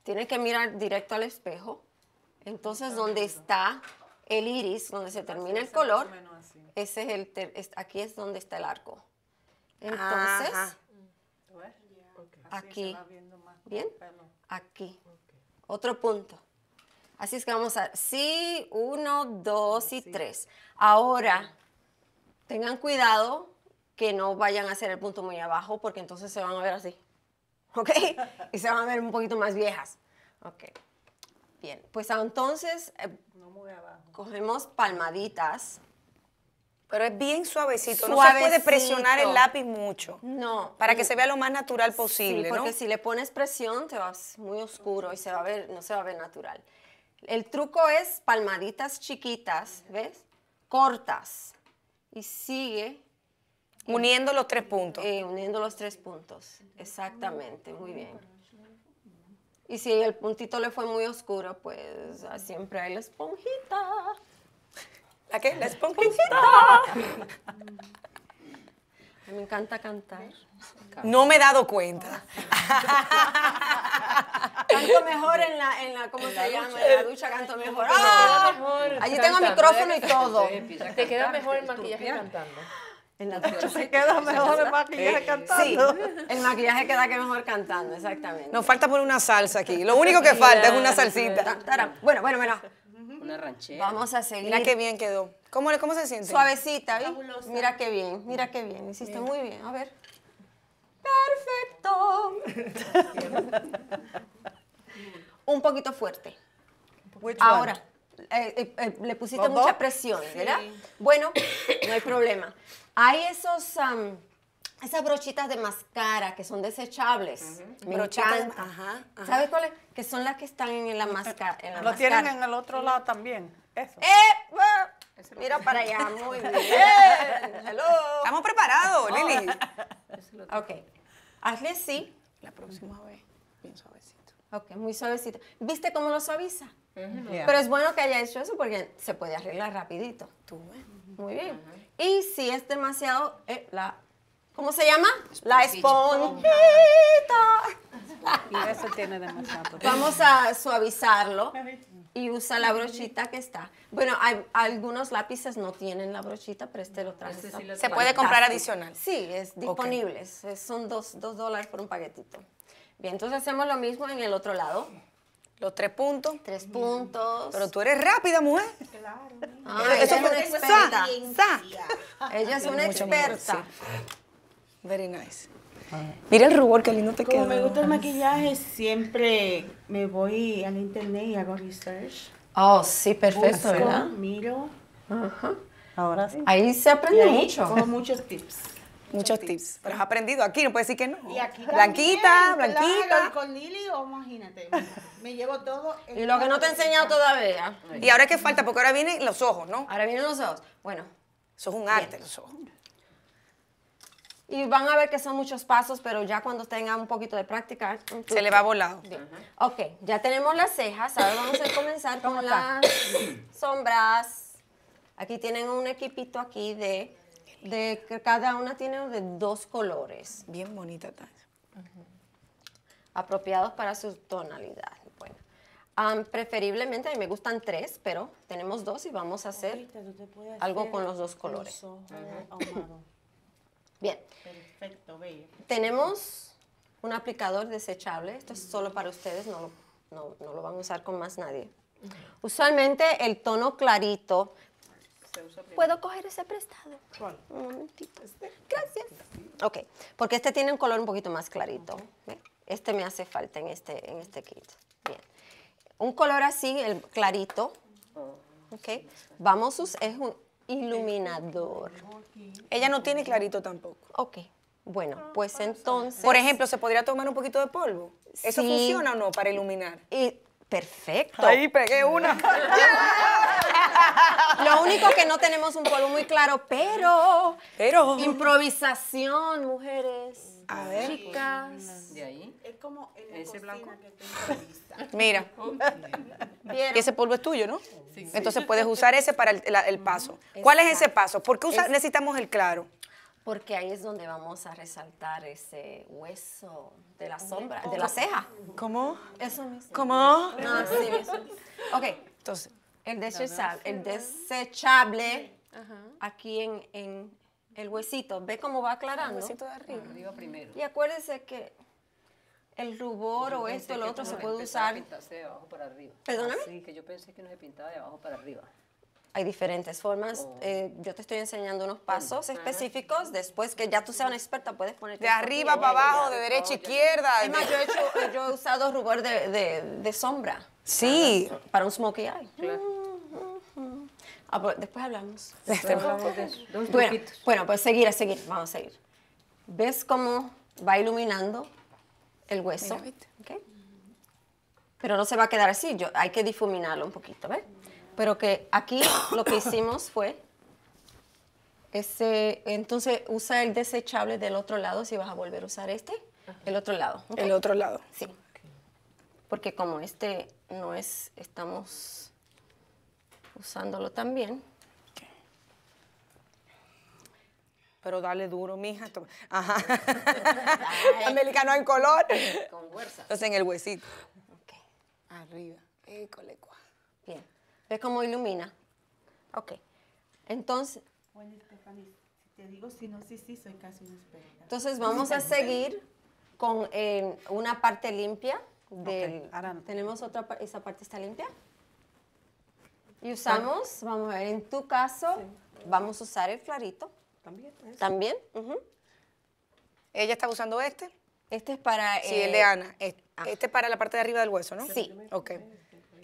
Tiene que mirar directo al espejo. Entonces, donde está el iris, donde se termina el color, ese es el aquí es donde está el arco. Entonces, aquí, bien, aquí, otro punto. Así es que vamos a, sí, uno, dos y tres. Ahora, tengan cuidado que no vayan a hacer el punto muy abajo porque entonces se van a ver así. (laughs) ¿Ok? Y se van a ver un poquito más viejas. Ok. Bien, pues entonces eh, no muy abajo. cogemos palmaditas. Pero es bien suavecito, no se puede presionar el lápiz mucho. No. Para que se vea lo más natural posible, sí, porque si le pones presión te vas muy oscuro y se va a ver, no se va a ver natural. El truco es palmaditas chiquitas, ¿ves? Cortas. Y sigue Uniendo los tres puntos. Sí, eh, uniendo los tres puntos, exactamente, muy bien. Y si el puntito le fue muy oscuro, pues ah, siempre hay la esponjita. ¿La qué? La esponjita. (laughs) Me encanta cantar. No me he dado cuenta. (laughs) canto mejor en la, en la ¿cómo se llama? En la ducha canto ah, mejor. Allí tengo micrófono y todo. Te queda mejor el maquillaje cantando. En la se queda mejor el maquillaje eh, cantando. Sí, el maquillaje queda que mejor cantando, exactamente. Nos falta poner una salsa aquí. Lo único que (laughs) falta es una salsita. Bueno, bueno, bueno. Una ranchera. Vamos a seguir. Mira qué bien quedó. ¿Cómo, cómo se siente? Suavecita, ¿eh? Mira qué bien, mira qué bien. Hiciste muy bien. A ver. Perfecto. (laughs) Un poquito fuerte. Ahora, eh, eh, le pusiste mucha presión, ¿verdad? Bueno, no hay problema. Hay esos... esas brochitas de máscara que son desechables. ¿Sabes cuáles? Que son las que están en la, máscara ¿Lo mascara. Lo tienen en el otro lado también. Eso. Eh, mira para allá, muy (laughs) bien. Eh, hello. Estamos preparados, oh. Lili. (laughs) ok. Hazle así. La próxima vez, bien suavecito. Ok, muy suavecito. ¿Viste cómo lo suaviza? Pero es bueno que haya hecho eso porque se puede arreglar rapidito. Tú, Muy bien. Y si es demasiado, eh, la, ¿cómo se llama? La esponjita. Y eso tiene demasiado. Vamos a suavizarlo y usa la brochita que está. Bueno, hay, algunos lápices no tienen la brochita, pero este lo trae Se puede comprar adicional. Sí, es disponible. Son dos, dos dólares por un paquetito. Bien, entonces hacemos lo mismo en el otro lado. Los tres puntos. Tres puntos. Pero tú eres rápida, mujer. Claro. Ah, ella, es una experta. ella es una experta. Very nice. Ah. Mira el rubor, qué lindo te queda. Como me gusta el maquillaje, siempre me voy al internet y hago research. Oh, sí, perfecto, ¿verdad? miro. Ahora sí. Ahí se aprende mucho. Con muchos tips muchos tips. Pero has aprendido aquí, no puedes decir que no. blanquita, blanquita. Claro, con Lili, imagínate, me llevo todo. y lo que no te he enseñado todavía. Y ahora qué falta, porque ahora vienen los ojos, ¿no? Ahora vienen los ojos. Bueno. Eso es un arte, los ojos. Y van a ver que son muchos pasos, pero ya cuando tenga un poquito de práctica. Se le va volado. Ok, ya tenemos las cejas. Ahora vamos a comenzar con las sombras. Aquí tienen un equipito aquí de de cada una tiene de dos colores. Bien bonita tal. Apropiados para su tonalidad. Bueno, preferiblemente a mí me gustan tres, pero tenemos dos y vamos a hacer algo con los dos colores. (laughs) Bien. Perfecto, bello. Tenemos un aplicador desechable. Esto es solo para ustedes, no, lo van a usar con más nadie. Usualmente el tono clarito ¿Puedo coger ese prestado? Un momentito. Este. Gracias. Ok, porque este tiene un color un poquito más clarito. ¿eh? Este me hace falta en este, en este kit. Bien. Un color así, el clarito. Oh, ok. Vamos, es un iluminador. Ella no tiene clarito tampoco. Ok. Bueno, ah, pues entonces... Por ejemplo, ¿se podría tomar un poquito de polvo? ¿Eso funciona o no para iluminar? Y, perfecto. Ahí pegué una. (laughs) Lo único que no tenemos un polvo muy claro, pero. Pero. Improvisación, mujeres. Chicas. ¿De ahí? Es como Mira. Y Ese polvo es tuyo, ¿no? Sí, Entonces puedes usar ese para el, paso. ¿Cuál es ese paso? ¿Por qué necesitamos el claro? Porque ahí es donde vamos a resaltar ese hueso de la sombra, de la ceja. ¿Cómo? Eso mismo. ¿Cómo? No, sí, Ok. Entonces, el desechable, el desechable aquí en, el huesito. ¿Ve cómo va aclarando? de arriba. Y acuérdese que el rubor o esto o lo otro se puede usar. de abajo para arriba. Perdóname. Sí, que yo pensé que no se pintaba de abajo para arriba. Hay diferentes formas. Oh. Eh, yo te estoy enseñando unos oh, pasos específicos. Después que ya tú seas una experta, puedes poner. De arriba para abajo, de, derecha a izquierda. Es yo he, (laughs) usado rubor de, sombra. Sí. Para, un smokey eye. Ah, pues, después hablamos. bueno, pues seguir, a seguir, vamos a seguir. ¿Ves cómo va iluminando el hueso? Pero no se va a quedar así, yo, hay que difuminarlo un poquito, ¿ves? Pero que aquí lo que hicimos fue ese, entonces usa el desechable del otro lado si vas a volver a usar este, el otro lado. El otro lado. Sí. Porque como este no es, estamos usándolo también. Pero dale duro, mija. Ajá. Americano en color. Con fuerza. Entonces en el huesito. Ok. Arriba. École, Bien. ¿Ves cómo ilumina? Ok. Entonces... Bueno, Stephanie, si te digo si no, sí, sí, soy casi una experta. Entonces vamos a seguir con eh, una parte limpia del... Okay. ¿Tenemos otra parte? ¿Esa parte está limpia? Y usamos, vamos a ver, en tu caso, vamos a usar el clarito. También. También. Ella está usando este. Este es para... Sí, eh, el de Ana. Ah. Este, es para la parte de arriba del hueso, ¿no? Sí. Ok.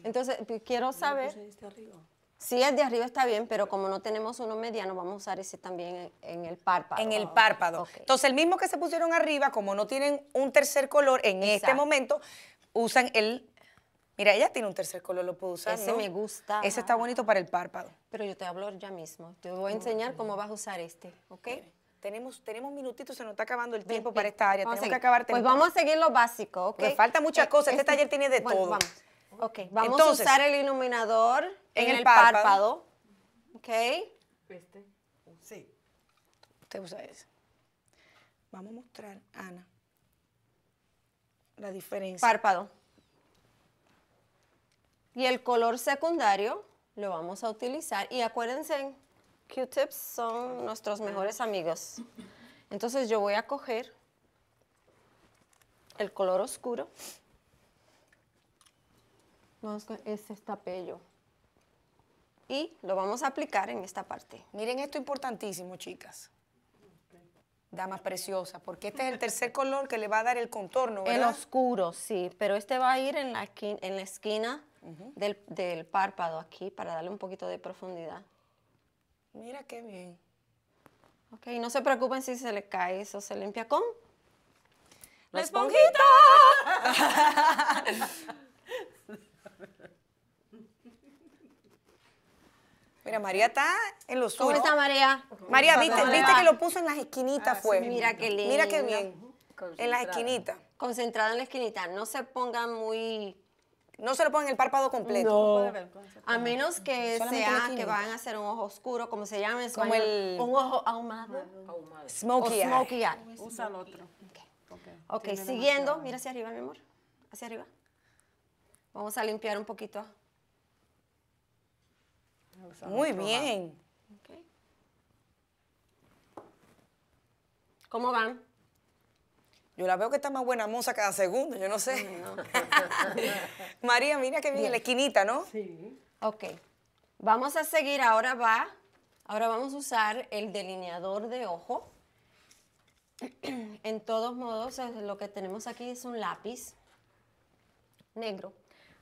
Entonces, quiero saber... Sí, este el de arriba está bien, pero como no tenemos uno mediano, vamos a usar ese también en, el párpado. En el párpado. Entonces, el mismo que se pusieron arriba, como no tienen un tercer color en este momento, usan el Mira, ella tiene un tercer color, lo puedo usar. Ese me gusta. Ese está bonito para el párpado. Pero yo te hablo ya mismo. Te voy a enseñar cómo vas a usar este, ¿ok? Tenemos, tenemos minutitos, se nos está acabando el tiempo para esta área. Tenemos que acabar Pues vamos a seguir lo básico, ¿ok? Me falta muchas eh, cosas. Este, este, taller tiene de bueno, todo. Vamos. Ok, vamos a usar el iluminador en, el párpado. párpado. ¿Ok? Este. Sí. Usted usa ese. Vamos a mostrar, Ana, la diferencia. Párpado. Y el color secundario lo vamos a utilizar. Y acuérdense, Q-tips son nuestros mejores amigos. Entonces yo voy a coger el color oscuro. Vamos con este tapello. Y lo vamos a aplicar en esta parte. Miren esto importantísimo, chicas. Dama preciosa. porque este es el tercer color que le va a dar el contorno, El oscuro, sí, pero este va a ir en la esquina del, párpado aquí para darle un poquito de profundidad. Mira qué bien. Ok, no se preocupen si se le cae, eso se limpia con... ¡La esponjita! (laughs) Mira, María está en los ¿Cómo está María? María, ¿viste, que lo puso en las esquinitas, ah, fue. mira qué lindo. Mira qué bien. En las esquinitas. Concentrada en la esquinita. No se ponga muy no se lo ponen el párpado completo. a menos que sea que van a hacer un ojo oscuro, como se llama Como el... Un ojo ahumado. ahumado. Smoky, Usa el otro. Ok, okay. siguiendo. Mira hacia arriba, mi amor. Hacia arriba. Vamos a limpiar un poquito. Muy bien. ¿Cómo van? Yo la veo que está más buena moza cada segundo, yo no sé. (laughs) María, mira que bien, la esquinita, ¿no? Sí. Ok. Vamos a seguir, ahora va. Ahora vamos a usar el delineador de ojo. (clears throat) en todos modos, lo que tenemos aquí es un lápiz negro.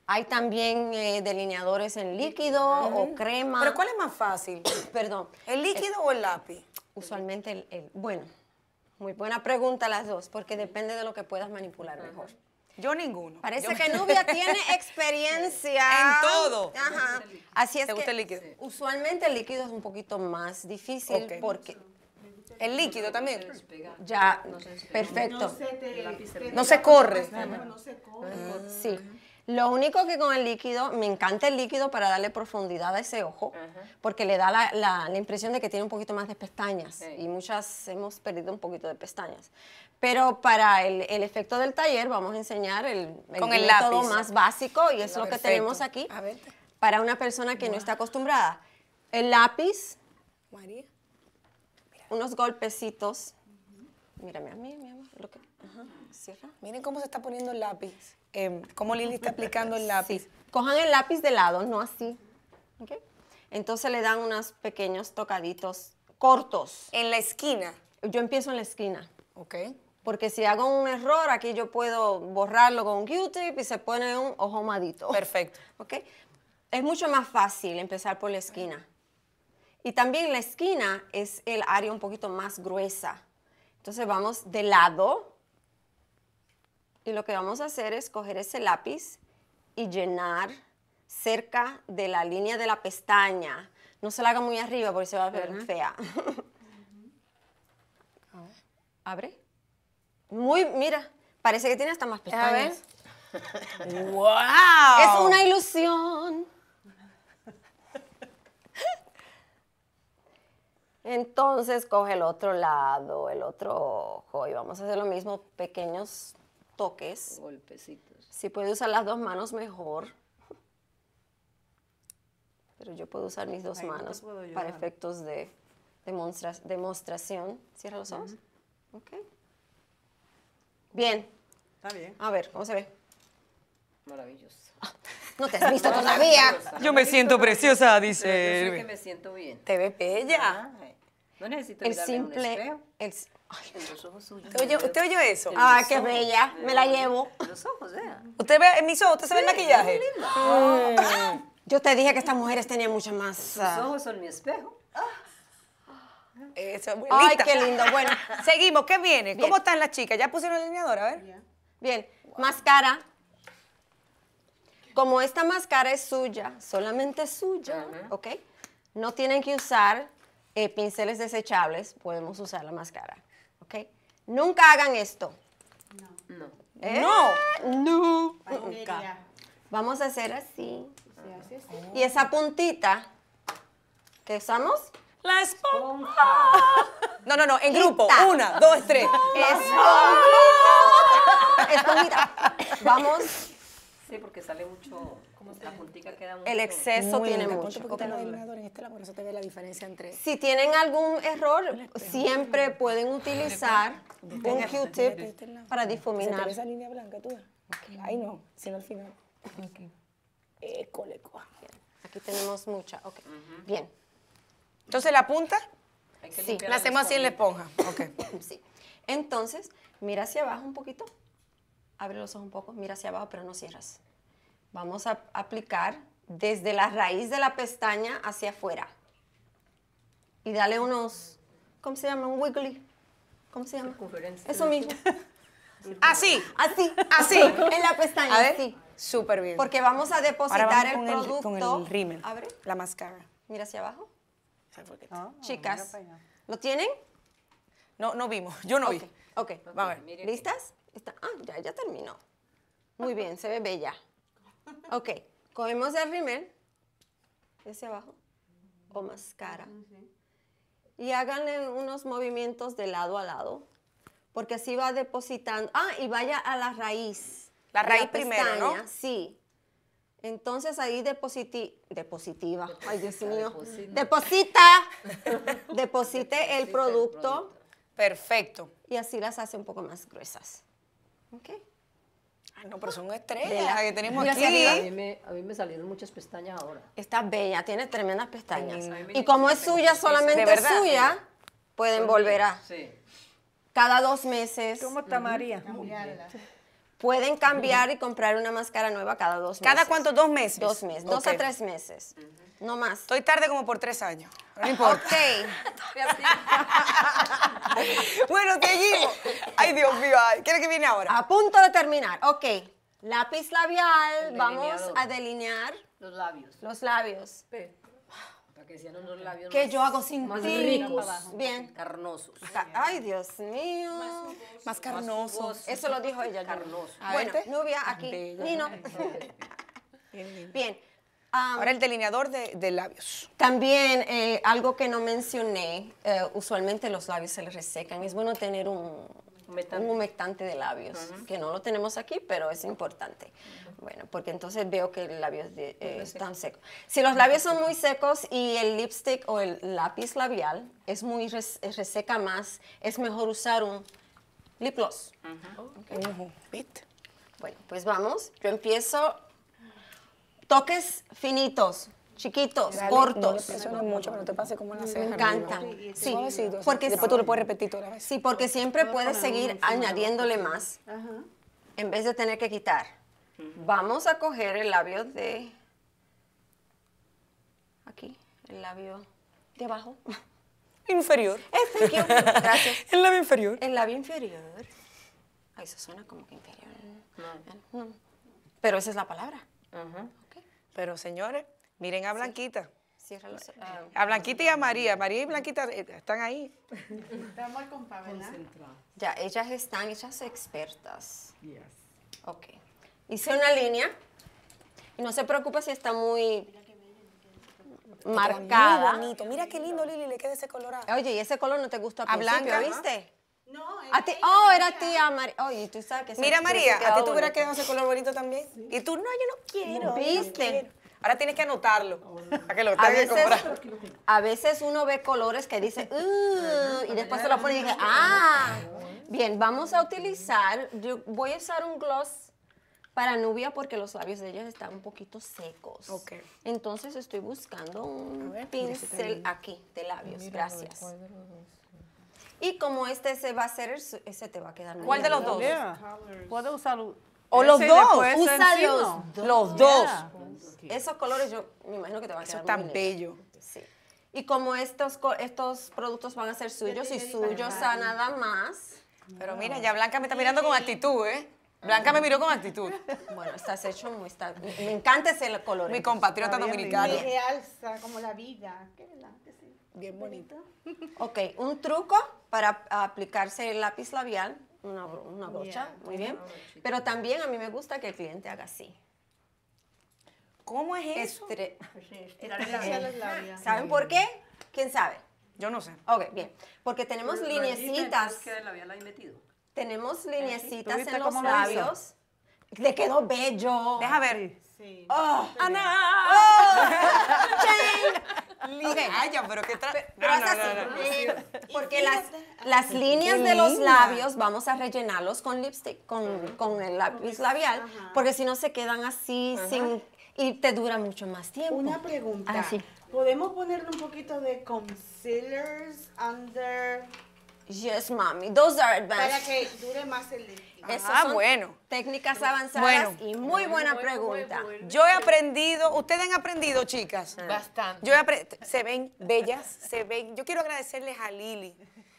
Hay también eh, delineadores en líquido ah, o mm. crema. ¿Pero cuál es más fácil? (clears throat) Perdón. ¿El líquido o el lápiz? Usualmente el, el bueno, muy buena pregunta las dos, porque depende de lo que puedas manipular mejor. Yo ninguno. Parece que Nubia (laughs) tiene experiencia. en todo. Así es Usualmente el líquido es un poquito más difícil porque... El líquido también. Ya, perfecto. No se, corre. No se corre. Ah, sí. Lo único que con el líquido, me encanta el líquido para darle profundidad a ese ojo, porque le da la, impresión de que tiene un poquito más de pestañas y muchas hemos perdido un poquito de pestañas. Pero para el, efecto del taller vamos a enseñar el, el con método más básico y es lo, que tenemos aquí para una persona que no está acostumbrada. El lápiz, María. unos golpecitos. Mírame a mí, mi amor. Lo que, Miren cómo se está poniendo el lápiz. Em, cómo Lili está aplicando el lápiz. Cojan el lápiz de lado, no así. ¿Okay? Entonces le dan unos pequeños tocaditos cortos. ¿En la esquina? Yo empiezo en la esquina. Ok. Porque si hago un error, aquí yo puedo borrarlo con un q y se pone un ojo madito. Perfecto. (laughs) ¿Ok? Es mucho más fácil empezar por la esquina. Y también la esquina es el área un poquito más gruesa. Entonces vamos de lado y lo que vamos a hacer es coger ese lápiz y llenar cerca de la línea de la pestaña. No se la haga muy arriba porque se va a ver fea. (laughs) Abre. Muy, mira, parece que tiene hasta más pestañas. A (laughs) ¡Wow! Es una ilusión. Entonces coge el otro lado, el otro ojo y vamos a hacer lo mismo, pequeños toques. Golpecitos. Si puede usar las dos manos, mejor. Pero yo puedo usar mis dos manos para efectos de demostración. Cierra los ojos. Ok. Bien. Está bien. A ver, ¿cómo se ve? Maravilloso. Ah, no te has visto (laughs) todavía. Yo me siento preciosa, dice. yo que me siento bien. Te ve no necesito el simple, Ay, ¿Usted oyó, eso? Ah, qué bella. Me la llevo. Los ojos, ¿eh? ¿Usted ve mis ojos? ¿Usted se ve el maquillaje? Mm. Yo te dije que estas mujeres tenían mucha más. Los ojos son mi espejo. Ay, qué lindo. Bueno, (laughs) seguimos. ¿Qué viene? ¿Cómo están las chicas? ¿Ya pusieron el delineador? A ver. Bien. Máscara. Como esta máscara es suya, solamente es suya, ¿ok? No tienen que usar eh, pinceles desechables, podemos usar la máscara. ¿ok? Nunca hagan esto. No. No. No. ¿Eh? no. Nunca. Vamos a hacer así. Y esa puntita ¿qué usamos. La esponja. (laughs) No, no, no, en grupo. Una, dos, tres. Esponja. (laughs) Esponjita. Vamos Sí, porque sale mucho, como la puntica queda mucho. El exceso tiene mucho. en este por eso te ve la diferencia entre... Si tienen algún error, siempre pueden utilizar un Q-tip para difuminar. esa línea blanca tú? no, sino al final. Okay. École, Aquí tenemos mucha, ok. Bien. Entonces la punta, sí. la hacemos así en la esponja. Ok. (coughs) sí. Entonces, mira hacia abajo un poquito abre los ojos un poco, mira hacia abajo, pero no cierras. Vamos a aplicar desde la raíz de la pestaña hacia afuera. Y dale unos, ¿cómo se llama? Un wiggly. ¿Cómo se llama? Eso mismo. (laughs) Así. Así. Así. (laughs) En la pestaña. A ver. Súper bien. Porque vamos a depositar el producto. con el rímel. Abre. La máscara. Mira hacia abajo. Ah, Chicas, ¿lo tienen? No, no vimos. Yo no vi. Ok. okay. Vamos a ver. ¿Listas? ah, ya, ya terminó. Muy bien, se ve bella. Ok, cogemos el rimel, ese abajo, o máscara. Y háganle unos movimientos de lado a lado, porque así va depositando. Ah, y vaya a la raíz. La raíz la ¿no? Sí. Entonces ahí depositi depositiva. Ay, Dios mío. Deposita. Deposite el producto. Perfecto. Y así las hace un poco más gruesas. Ok. Ah, no, pero son estrellas que tenemos aquí. A mí, me, salieron muchas pestañas ahora. Está bella, tiene tremendas pestañas. y como es suya, solamente verdad, suya, pueden volver a. Sí. Cada dos meses. ¿Cómo está María? Pueden cambiar y comprar una máscara nueva cada dos meses. ¿Cada cuánto? ¿Dos meses? Dos meses, dos a tres meses. No más. Estoy tarde como por tres años. No (laughs) importa. Ok. (laughs) bueno, seguimos. Ay, Dios mío. Ay. ¿Qué es que viene ahora? A punto de terminar. Ok. Lápiz labial. Vamos a delinear. Los labios. Los labios. Para que sean unos labios ¿Qué yo hago sin más Bien. Carnosos. Ay, Dios mío. Más, carnosos. Eso lo dijo ella. Carnosos. Bueno, Nubia, aquí. Nino. (laughs) Bien. Um, Ahora el delineador de, labios. También eh, algo que no mencioné, eh, usualmente los labios se les resecan. Es bueno tener un, humectante. humectante de labios, que no lo tenemos aquí, pero es importante. Bueno, porque entonces veo que el labios están eh, secos. Si los labios son muy secos y el lipstick o el lápiz labial es muy reseca más, es mejor usar un lip gloss. Bueno, pues vamos. Yo empiezo Toques finitos, chiquitos, cortos. No Me encanta. Sí, porque después tú lo puedes repetir Sí, porque siempre puedes seguir añadiéndole más en vez de tener que quitar. Vamos a coger el labio de aquí, el labio de abajo. (laughs) Inferior. Este gracias. (laughs) el labio inferior. El labio inferior. Ay, eso suena como que inferior. No. Pero esa es la palabra. Pero señores, miren a Blanquita. Ah, a Blanquita y a María. María y Blanquita eh, están ahí. Estamos con compás, Ya, ellas están, ellas expertas. Yes. Ok. Hice una línea. no se preocupe si está muy marcada. Muy bonito. Mira qué lindo, Lili, le queda ese colorado. Oye, y ese color no te gusta a, principio, ¿viste? No, a ti, oh, era tía María. Oye, tú sabes que Mira, María, a ti te que quedado ese color bonito también. Y tú, no, yo no quiero. ¿Viste? Ahora tienes que anotarlo. A veces, uno ve colores que dice, (laughs) uh, y después se lo pone y dice ah. Bien, vamos a utilizar, yo voy a usar un gloss para Nubia porque los labios de ella están un poquito secos. Ok. Entonces estoy buscando un pincel aquí de labios. Gracias. Y como este se va a hacer, ese te va a quedar. ¿Cuál de los dos? Puede Puedo usar o los dos, usa los dos. Los dos. Esos colores yo me imagino que te van a ser. quedar Eso tan bello. Sí. Y como estos, estos productos van a ser suyos y suyos a nada más. Pero mira, ya Blanca me está mirando con actitud, ¿eh? Blanca me miró con actitud. (laughs) Bueno, estás hecho muy... Está, me encanta ese color. Mi compatriota dominicana. Me realza como la vida. Bien bonito. Ok, un truco para aplicarse el lápiz labial, una, brocha, muy bien. Pero también a mí me gusta que el cliente haga así. ¿Cómo es eso? ¿Saben por qué? ¿Quién sabe? Yo no sé. Ok, bien. Porque tenemos lineecitas. Que labial hay metido. Tenemos eh, lineecitas en los labios. Le quedó bello. Deja ver. Sí. Oh, Ana. (laughs) ¡Oh! pero qué eh, Porque las, las líneas de los labios vamos a rellenarlos con lipstick, con, el lápiz labial, porque si no se quedan así sin y te dura mucho más tiempo. Una pregunta. Ah, ¿Podemos ponerle un poquito de concealers under Yes, mami. Those advanced. Para que dure más el líquido. Ah, bueno. Técnicas avanzadas bueno. y muy buena pregunta. Yo he aprendido, ustedes han aprendido, chicas. Ah. Bastante. Yo se ven bellas, se ven. Yo quiero agradecerles a Lili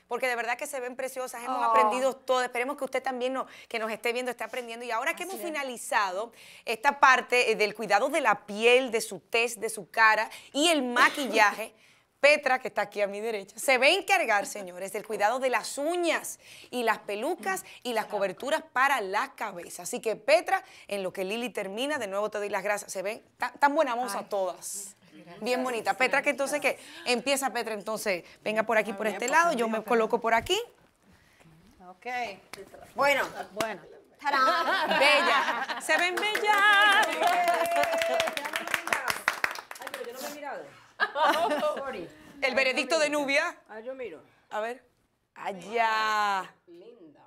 porque de verdad que se ven preciosas, hemos oh. aprendido todo, esperemos que usted también que nos esté viendo, esté aprendiendo. Y ahora que hemos finalizado esta parte eh, del cuidado de la piel, de su test, de su cara y el maquillaje, (laughs) Petra, que está aquí a mi derecha, se ve encargar, señores, del cuidado de las uñas y las pelucas y las coberturas para la cabeza. Así que Petra, en lo que Lili termina, de nuevo te doy las gracias. Se ven tan, buena a todas. Bien bonita. Petra, que entonces, ¿qué? Empieza Petra, entonces, venga por aquí, por este lado, yo me coloco por aquí. Ok. Bueno. Bueno. Bella. Se ven bellas. Ay, pero yo no me he mirado. (laughs) El veredicto de Nubia. Ah, yo miro. A ver. Allá. Linda.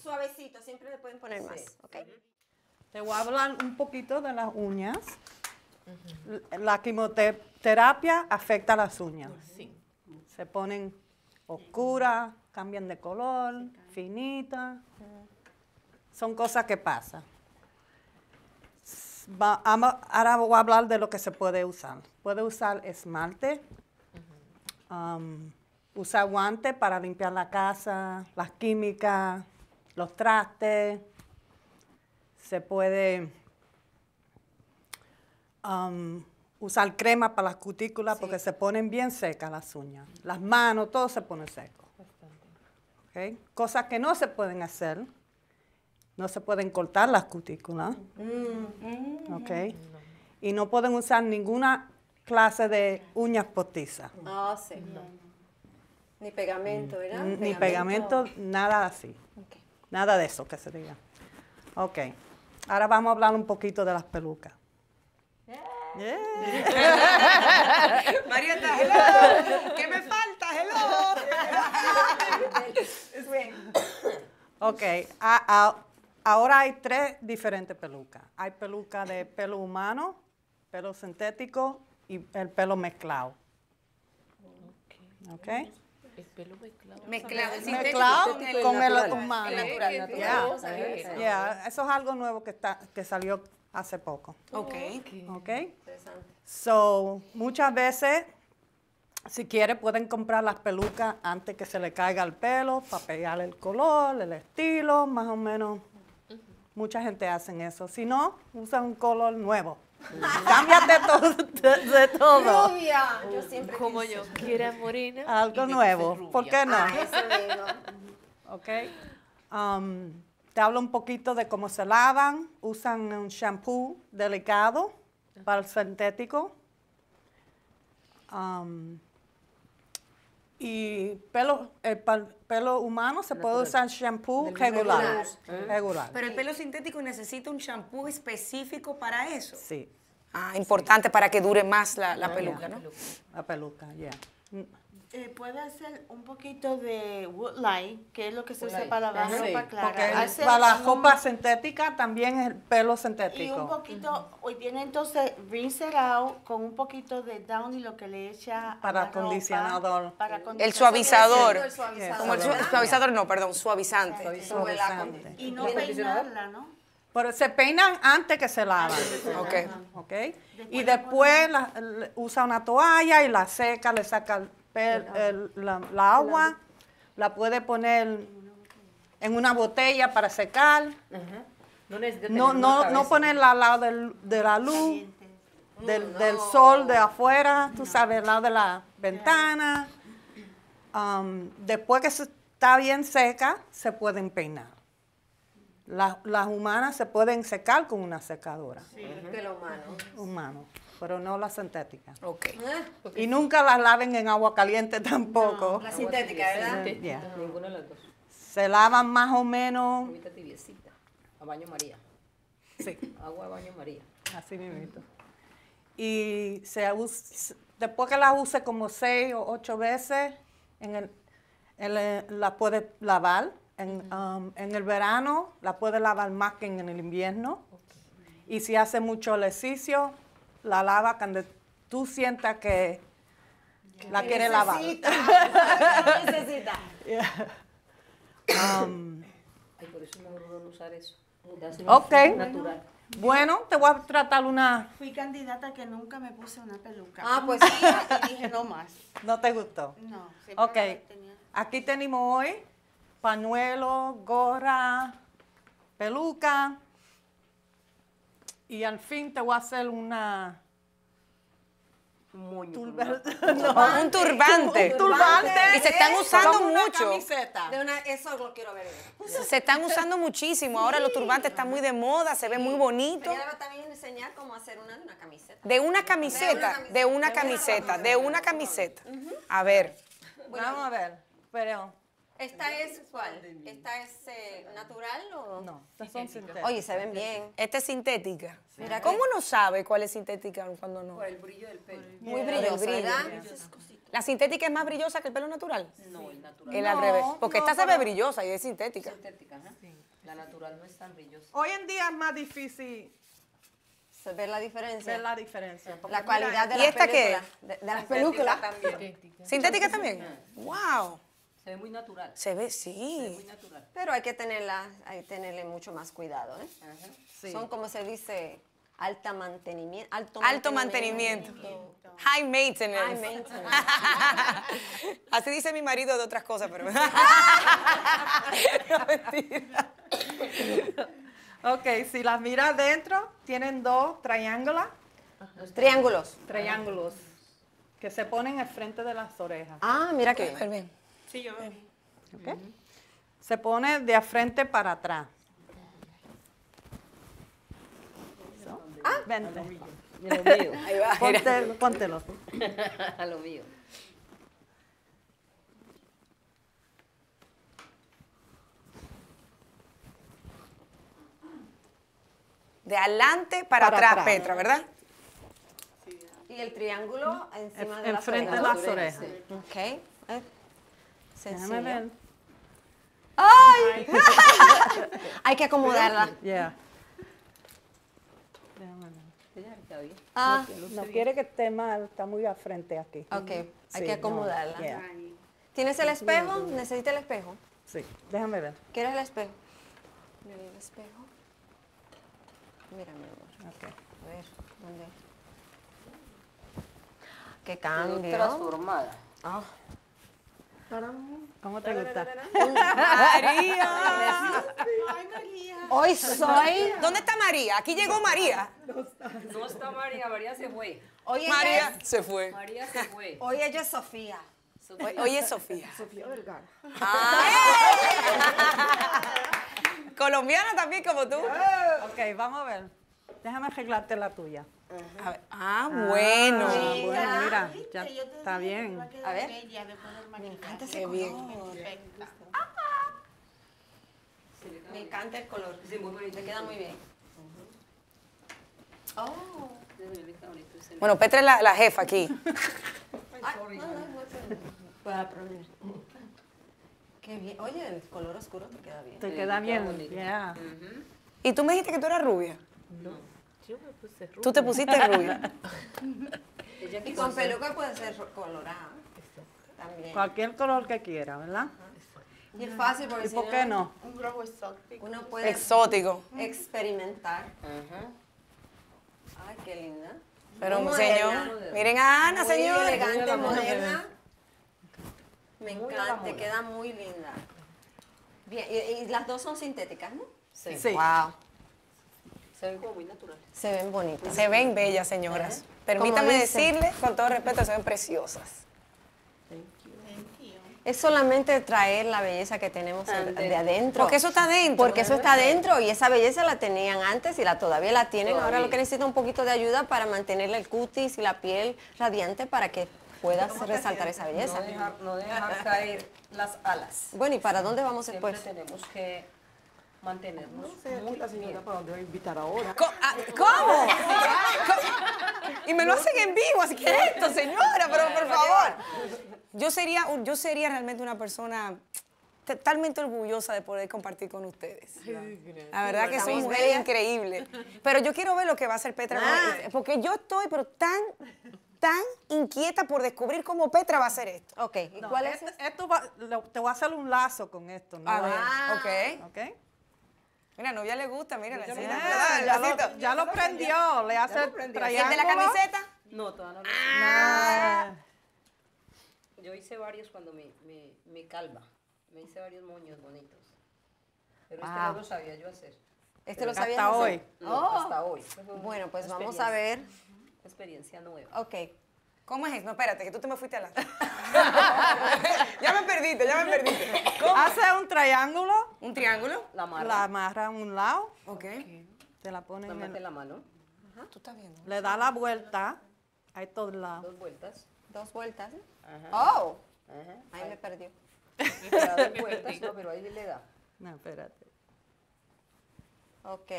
Suavecito, siempre le pueden poner más. Te voy a hablar un poquito de las uñas. La quimioterapia afecta las uñas. Sí. Se ponen oscuras, cambian de color, finitas. Son cosas que pasan va, ahora voy a hablar de lo que se puede usar. Puede usar esmalte, um, usar guantes para limpiar la casa, las químicas, los trastes. Se puede um, usar crema para las cutículas porque se ponen bien secas las uñas. Las manos, todo se pone seco. Okay. Cosas que no se pueden hacer no se pueden cortar las cutículas, mm. ¿ok? Mm. Y no pueden usar ninguna clase de uñas postizas. Ah, sí. Ni pegamento, mm, ¿verdad? ni pegamento, nada así. Nada de eso que se diga. Ok. Ahora vamos a hablar un poquito de las pelucas. Yeah. (laughs) hello. ¿Qué me falta? Hello. (laughs) ok. A, ah, ah, Ahora hay tres diferentes pelucas. Hay peluca de pelo humano, pelo sintético y el pelo mezclado. ¿Ok? El pelo mezclado. Mezclado, con el, humano. Eso es algo nuevo que, está, que salió hace poco. Ok. Ok. Interesante. So, muchas veces, si quieren, pueden comprar las pelucas antes que se le caiga el pelo para pegarle el color, el estilo, más o menos Mucha gente hace eso. Si no, usan un color nuevo. (laughs) Cámbiate de, todo. Rubia. Yo siempre Como yo. Algo nuevo. ¿Por qué no? Ah, (laughs) ok. Um, te hablo un poquito de cómo se lavan. Usan un shampoo delicado para el sintético. Um, y pelo, el pelo humano se puede usar shampoo regular. Ah. Pero el pelo sintético necesita un shampoo específico para eso. Sí. Ah, importante para que dure más la, peluca, ¿no? La peluca, ya. Eh, puede hacer un poquito de woodline, que es lo que se usa ah, para la ropa clara. para la ropa sintética también el pelo sintético. Y un poquito, hoy viene entonces out con un poquito de down y lo que le echa para acondicionador. para El suavizador. El suavizador. Como el suavizador no, perdón, suavizante. Y no peinarla, ¿no? Pero se peinan antes que se lavan. ok. okay. y después usa una toalla y la seca, le saca la, agua, la puede poner en una botella para secar. No, no, no, ponerla al lado de la luz, del, sol de afuera, tú sabes, al lado de la ventana. Um, después que está bien seca, se pueden peinar. Las, humanas se pueden secar con una secadora. Sí, Humano pero no las sintéticas. Ah, ok. Y nunca las laven en agua caliente (laughs) tampoco. la sintética, ¿verdad? ninguna de las dos. Se lavan más o menos. Agua tibiecita, a baño María. Sí. Agua a baño María. Así mismo. Y se después que las use como seis o ocho veces, en el, la puede lavar. En, um, en, el verano la puede lavar más que en el invierno. Y si hace mucho ejercicio, la lava cuando tú sientas que la quieres lavar. Necesita. (laughs) um, Ay, por eso no gustó usar eso. Ok. Bueno, te voy a tratar una. Fui candidata que nunca me puse una peluca. Ah, pues sí, (laughs) dije no más. ¿No te gustó? No. Ok. Aquí tenemos hoy pañuelo, gorra, peluca. Y al fin te voy a hacer una... un (laughs) turbante. Un turbante. Y se están usando mucho. De una, eso lo quiero ver. Se están usando muchísimo. Ahora los turbantes están muy de moda, se ve muy bonito. Pero también enseñar cómo hacer una de una camiseta. De una camiseta, de una camiseta, de una camiseta. A ver. Vamos a ver. Pero ¿Esta es cuál? ¿Esta es natural o...? No, estas son sintéticas. Oye, se ven bien. Esta es sintética. Mira, ¿Cómo uno sabe cuál es sintética cuando no? Por el brillo del pelo. Muy brillosa, ¿verdad? ¿La sintética es más brillosa que el pelo natural? No, el natural. El al revés. Porque esta se ve brillosa y es sintética. Sintética, ¿no? sí. La natural no es tan brillosa. Hoy en día es más difícil ver la diferencia. Ver la diferencia. La calidad de, ¿Y esta qué? De, las películas. Sintética también. ¿Sintética también? ¡Wow! Se ve muy natural. Se ve, sí. muy natural. Pero hay que tenerla, hay tenerle mucho más cuidado, ¿eh? Son como se dice, alta mantenimiento, alto, alto mantenimiento. High maintenance. (laughs) Así dice mi marido de otras cosas, pero. (laughs) ok, si las miras dentro, tienen dos triángulos. Triángulos. Triángulos. Que se ponen al frente de las orejas. Ah, mira que bien. Sí, yo veo. Eh, okay. Se pone de a frente para atrás. Ah, vente. A lo mío. Ahí va. Póntelo. póntelo. (laughs) A lo mío. De adelante para, atrás, Petra, ¿verdad? Sí, y el triángulo encima el, de, las enfrente de las orejas. Enfrente de Ok. Eh, Déjame Ver. ¡Ay! (laughs) Hay que acomodarla. Yeah. Ah, no quiere que esté mal, está muy al frente aquí. Ok, hay que acomodarla. ¿Tienes el espejo? ¿Necesita el espejo? Sí, déjame ver. ¿Quieres el espejo? Mira el espejo. Mira, mi amor. Ok. A ver, ¿dónde? Qué cambio. Transformada. Oh. ¿Cómo te gusta? Uh, María. Hoy soy. ¿Dónde está María? Aquí llegó María. No está María, María se fue. Hoy María se fue. María se fue. Hoy ella es Sofía. Hoy, es Sofía. Sofía Vergara. Ah. (laughs) Colombiana también como tú. Ok, vamos a ver. Déjame arreglarte la tuya. Ah, ah, bueno. Ah, ah, mira, está bien. A ver. me, encanta ese color. me encanta el color. Sí, muy Te queda muy bien. Oh. Bueno, Petra es la, jefa aquí. Qué bien. Oye, el color oscuro te queda bien. Te queda bien. ¿Y tú me dijiste que tú eras rubia? No. Yo me puse Tú te pusiste rubia. (laughs) y con peluca puede ser colorada. También. Cualquier color que quiera, ¿verdad? Y es fácil porque ¿Y por qué no? Un globo exótico. Uno puede exótico. experimentar. Ay, qué linda. Pero, señor, miren a Ana, muy señor. elegante, moderna. Me encanta, queda muy linda. Bien, y, las dos son sintéticas, ¿no? Sí. sí. Wow. Se ven como muy naturales. Se ven bonitas. Se ven bellas, señoras. ¿Eh? Permítame decirles, con todo respeto, se ven preciosas. Thank you. Es solamente traer la belleza que tenemos de adentro. Porque eso está dentro Porque eso está adentro y esa belleza la tenían antes y la todavía la tienen. Ahora lo que necesita un poquito de ayuda para mantener el cutis y la piel radiante para que puedas resaltar esa belleza. No dejar, caer las alas. Bueno, ¿y para dónde vamos Siempre después? tenemos que mantenernos. No sé, señora para dónde a invitar ahora. Ah, ¿Cómo? Y me lo hacen en vivo, así que esto, señora, pero por favor. Yo sería, yo sería realmente una persona totalmente orgullosa de poder compartir con ustedes. La verdad que soy muy increíble. Pero yo quiero ver lo que va a hacer Petra. Este, porque yo estoy, pero tan tan inquieta por descubrir cómo Petra va a hacer esto. Ok, cuál es? esto te voy a hacer un lazo con esto, ¿no? A ver, ok. Ok. Mira, novia le gusta, mira, sí, ya, ya, lo, prendió, le hace el de la camiseta? No, todavía no. ah. Yo hice varios cuando me, me, me, calva. Me hice varios moños bonitos. Pero este no ah. lo sabía yo hacer. ¿Este lo sabía hasta hacer? hoy? No, hasta oh. hoy. bueno, pues vamos a ver. Experiencia nueva. Ok. ¿Cómo es eso? No, espérate, que tú te me fuiste a la... (laughs) ya me perdiste, ya me perdiste. Hace un triángulo. ¿Un triángulo? La amarra. La amarra a un lado. Ok. Te la pones en el... la mano. Ajá, tú estás viendo. Le da la vuelta. a estos lados. Dos vueltas. Dos vueltas. Ajá. ¡Oh! Ajá. Ahí, me perdió. Y da dos vueltas, no, pero ahí le da. No, espérate. Ok.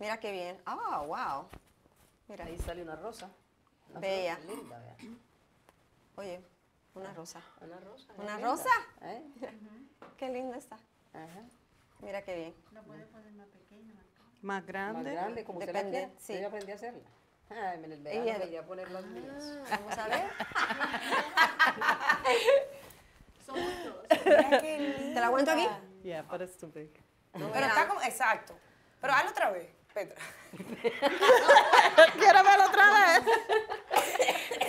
Mira qué bien. ¡Ah, oh, wow! Mira. Ahí sale una rosa. Bella. Linda, Oye, una ah, rosa. Una rosa. ¿Una rosa? ¿Eh? (laughs) Qué linda está. Ajá. Mira qué bien. La puedes poner más pequeña. Más grande. Más grande, como Depende, usted la sí. Yo aprendí a hacerla. Ay, me el Ella... me poner las mías. Ah, vamos a ver. (laughs) Son ¿Te la cuento aquí? Yeah, pero es too big. pero está como, exacto. Pero hazlo otra vez, Petra. (laughs) Quiero verlo otra vez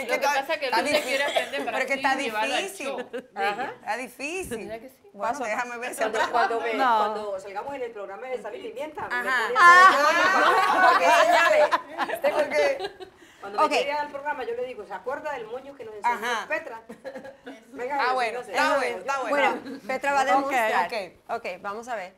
lo que pasa pasa que nadie te quieres aprender para Pero que está difícil. Está difícil. Bueno, déjame ver. si. cuando, cuando, salgamos en el programa de Sal y Pimienta, Ajá. Porque, ah. (laughs) (laughs) que cuando okay. me al programa, yo le digo, ¿se acuerda del moño que nos enseñó Petra? (laughs) Venga, ah, bueno, está, bueno, está bueno. Bueno, Petra va a demostrar. Okay, ok, vamos a ver.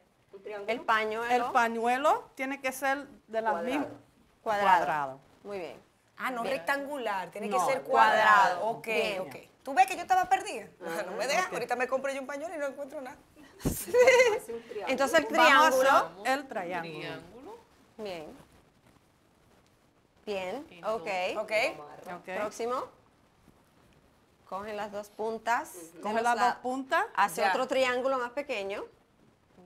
¿El pañuelo? El pañuelo tiene que ser de la cuadrado. misma... Cuadrado. Muy bien. Ah, no rectangular, tiene que ser cuadrado. Ok, ok. ¿Tú ves que yo estaba perdida? no ah, me dejas, ahorita me compré yo un pañuelo y no encuentro nada. (laughs) Entonces el triángulo, el triángulo. Bien. Bien, ok. Ok. Próximo Coge las dos puntas. Coge las dos puntas. Hace otro triángulo más pequeño.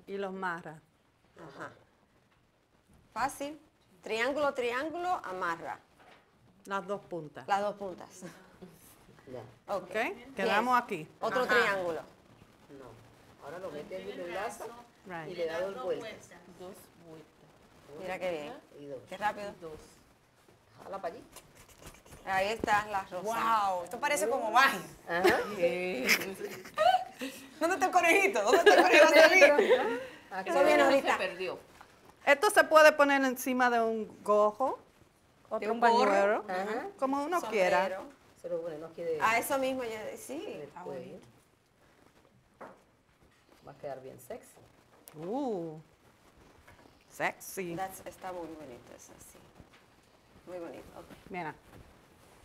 Y los marra. Ajá. Fácil. Triángulo, triángulo, amarra. Las dos puntas. Las dos puntas. (laughs) Ya. Ok. Quedamos aquí. Otro triángulo. No. Ahora lo metes en el lazo right. y le das dos vueltas. Dos vueltas. Mira qué bien. Y dos. Qué rápido. dos. Jala para allí. Ahí están las rosas. ¡Wow! Esto parece como magia. Ajá. Sí. (laughs) ¿Dónde está el conejito? ¿Dónde está el (laughs) conejito? Eso viene ahorita. Se perdió. Esto se puede poner encima de un gojo un como uno quiera. Pero A eso mismo, ya, sí. Ah, Va a quedar bien sexy. Uh, sexy. That's, está muy bonito eso, sí. Muy bonito. Mira.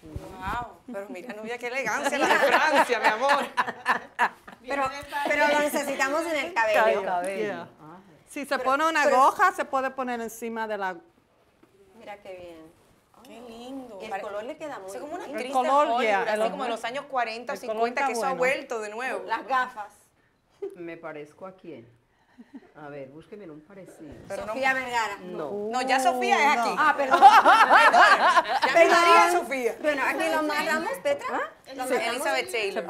Wow, pero mira, Nubia, qué elegancia la de Francia, mi amor. (laughs) Pero, pero lo necesitamos en el cabello. cabello. Ah, si se pone una goja, se puede poner encima de la... Mira qué bien. Qué (gasps) lindo. El color le queda muy bien. como una el color, como en los años 40 o 50 que eso ha vuelto de nuevo. Las gafas. ¿Me parezco a quién? A ver, búsqueme en un parecido. Sofía Vergara. No. No, ya Sofía es aquí. Ah, perdón. (laughs) perdón. perdón. María Sofía. Bueno, aquí lo damos Petra. ¿Ah? Elizabeth Taylor.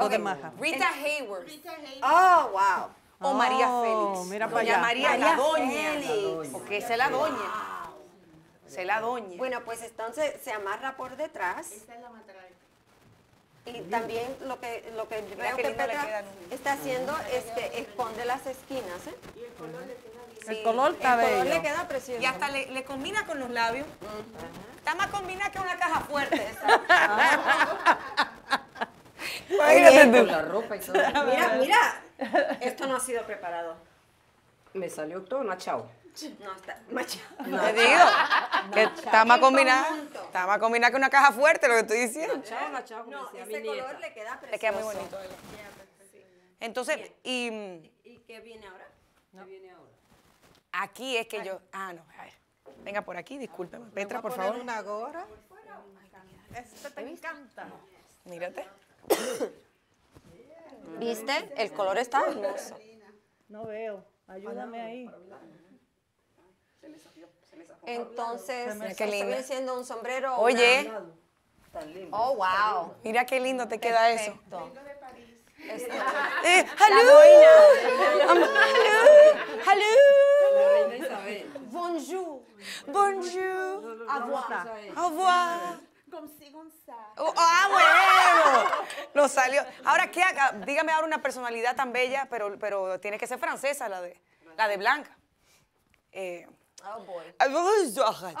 Rita Hayworth. Rita Hayworth. Oh, wow. O María oh, Félix. Mira doña María, la doña. O que es la doña. Se la doña. Bueno, pues entonces se amarra por detrás. Y también lo que, que está haciendo es que esconde las esquinas. ¿eh? Y el color le queda el color le queda precioso. Y hasta le, combina con los labios. Está más combina que una caja fuerte. Mira, mira. Esto no ha sido preparado. Me salió todo chao. No, está machado. No, Te digo, está más combinada. Está más combinada que una caja fuerte, lo que estoy diciendo. no, ese color le queda precioso. Le queda muy bonito. Entonces, y, qué viene ahora? ¿Qué viene ahora? Aquí es que yo... Ah, no, a ver. Venga por aquí, discúlpame. Petra, por favor. una gorra? Oh Esto te encanta. Mírate. (coughs) ¿Viste? El color está hermoso. No veo. Ayúdame ahí. Se se Entonces, que bien siendo un sombrero. Oye. Tan lindo. Oh, wow. Mira qué lindo te queda eso. De París. Bonjour. Bonjour. Au revoir. Au revoir. ah, bueno. Lo salió. Ahora, ¿qué haga? Dígame ahora una personalidad tan bella, pero, pero tiene que ser francesa la de, la de Blanca. Eh, Oh boy.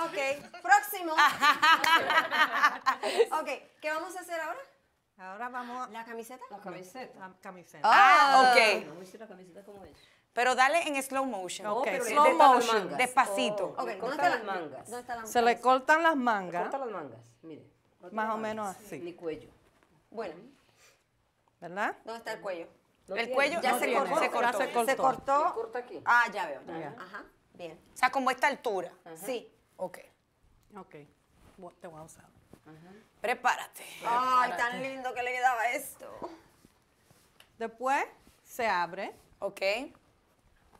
Okay. próximo. (laughs) Okay. ¿qué vamos a hacer ahora? Ahora vamos ¿La camiseta? La camiseta. La camiseta. Ah, ah ok. Vamos a la camiseta como es. Pero dale en slow motion. okay. slow motion. Despacito. Oh, okay. ¿Dónde están las mangas? ¿Dónde las mangas. Se le cortan las mangas. Corta cortan las mangas, mire. Más o menos así. Mi cuello. Bueno. ¿Verdad? ¿Dónde está el cuello? el cuello ya se, cortó, se, cortó, se cortó. Se corta aquí. Ah, ya veo. Ya. Ajá. O sea, como esta altura. Sí. Ok. Ok. Te voy a usar. Prepárate. Ay, tan lindo que le quedaba esto. Después se abre. Ok. Pero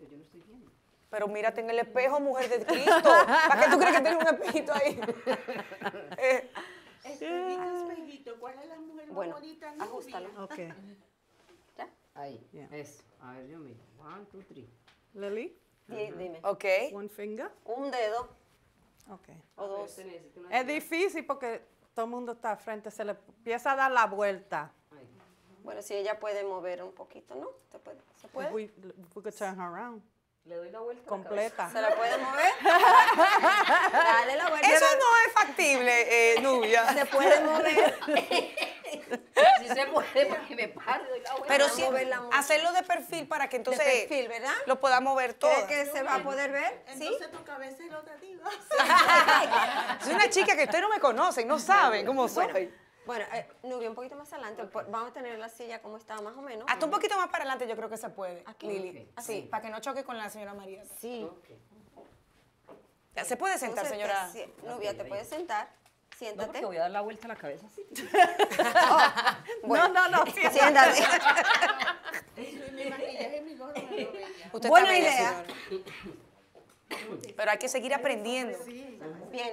yo no estoy viendo. Pero mírate en el espejo, mujer de Cristo. ¿Para qué tú crees que tienes un espejito ahí? (laughs) Eh. Espejito, espejito. ¿Cuál es la mujer más bueno, bonita? ajustalo. Ok. ¿Ya? Ahí. Eso. A ver, yo miro. One, two, three. Lily dime. Ok. One finger. Un dedo. Ok. O dos. Este es difícil porque todo el mundo está frente, se le empieza a dar la vuelta. Bueno, si ella puede mover un poquito, ¿no? ¿Se puede? ¿Se puede? We, turn her around. Le doy la vuelta. Completa. ¿Se la puede mover? (laughs) Dale la vuelta. Eso no es factible, eh, Nubia. Se puede mover. (laughs) se puede porque me paro. Pero sí, hacerlo de perfil para que entonces lo podamos ver todo. que se va a poder ver? Entonces tu cabeza es lo Soy una chica que ustedes no me conocen, no saben cómo soy. Bueno, eh, Nubia, un poquito más adelante. Vamos a tener la silla como estaba, más o menos. Hasta un poquito más para adelante yo creo que se puede, Aquí. Lili. Así. para que no choque con la señora María. Sí. ¿Se puede sentar, señora? Sí. Nubia, ¿te puedes sentar? Siéntate. No, porque voy a dar la vuelta a la cabeza así. (laughs) Oh, no, no, no, siéntate. siéntate. (laughs) Buena idea. Pero hay que seguir aprendiendo. Bien.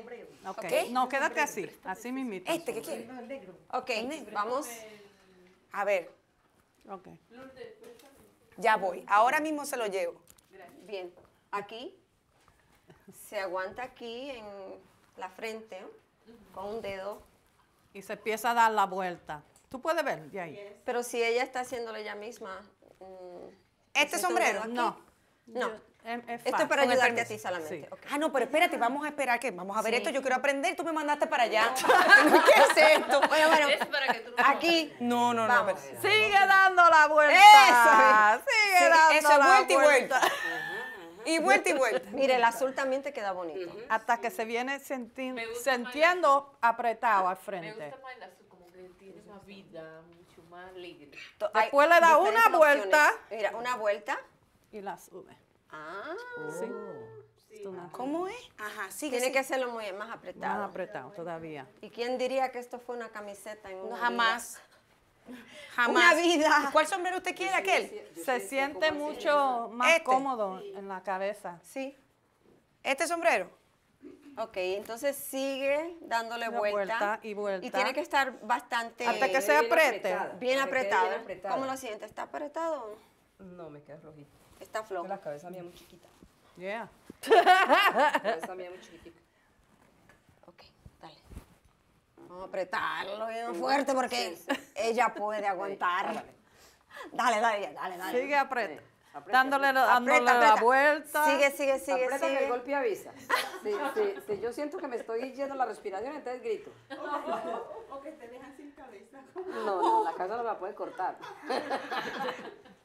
Okay. No, quédate así, así mismito. ¿Este qué quiere? Ok, vamos a ver. Ok. Ya voy. Ahora mismo se lo llevo. Bien. Aquí. Se aguanta aquí en la frente con un dedo. Y se empieza a dar la vuelta. Tú puedes ver de ahí. Pero si ella está haciéndole ella misma. Mm, ¿Este, ¿Este sombrero? No. No. Em, esto es para ayudarte a ti solamente. Ah, no, pero espérate, vamos a esperar que vamos a ver esto. Yo quiero aprender, tú me mandaste para allá. (laughs) ¿Qué (laughs) es esto? bueno. que tú aquí. No, no, no. Sigue dando la vuelta. Eso. Sigue dando la vuelta. vuelta y vuelta. (laughs) y (laughs) vuelta y vuelta. Mire, el azul también te queda bonito. Hasta que se viene sintiendo apretado al frente. Me gusta más el azul, como que tiene más vida, mucho más alegre. Después le da una vuelta. Mira, una vuelta. Y la sube. Ah. Sí. ¿Cómo es? Ajá, sí. Tiene que hacerlo muy, más apretado. Más apretado todavía. ¿Y quién diría que esto fue una camiseta en un No, jamás. Jamás. Una vida. ¿Cuál sombrero usted quiere, aquel? se siente mucho más este. cómodo en la cabeza. Sí. ¿Este sombrero? Ok, entonces sigue dándole vuelta, y Y tiene que estar bastante... Hasta que se apriete. Bien apretado. ¿Cómo lo siente? ¿Está apretado no? me queda rojito. Está flojo. La cabeza mía muy chiquita. Yeah. la cabeza mía muy Vamos a apretarlo fuerte porque ella (laughs) puede aguantar. Dale, dale, dale, dale. Sigue aprieta. dándole, la vuelta. Sigue, sigue, sigue. Aprieta sigue. el golpe avisa. Si, yo siento que me estoy yendo la respiración, entonces grito. O que te dejan sin cabeza. No, no, la casa no me la puede cortar. (laughs)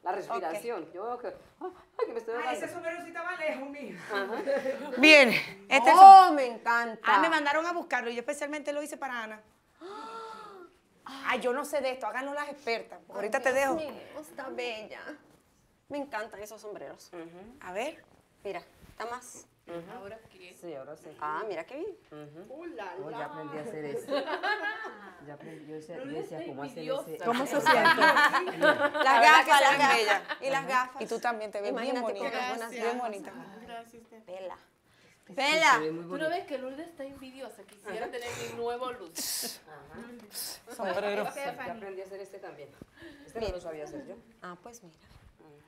La respiración. Yo veo que, ah, ay, que me estoy Ay, ese sí estaba lejos, Bien. Este oh, me encanta. Ah, me mandaron a buscarlo. Yo especialmente lo hice para Ana. (gasps) Ay, yo no sé de esto. Háganlo las expertas. ahorita te dejo. está bella. Me encantan esos sombreros. A ver. Mira, está más Ahora qué. Sí, ahora sí. Ah, mira qué bien. Uh Oh, ya aprendí a hacer eso. (laughs) ya aprendí, yo decía, yo ¿cómo hacer ese? ¿Cómo se (laughs) siente? las gafas, las gafas. Y las gafas. Y tú también te ves Imagínate bien bonita. Gracias. Bien bonita. Gracias. Vela. Vela, pues tú no ves que Lourdes está envidiosa, quisiera tener mi nuevo luz. (laughs) Ajá. Sombrero. Ya aprendí a hacer este también. Este no lo sabía hacer yo. Ah, pues mira.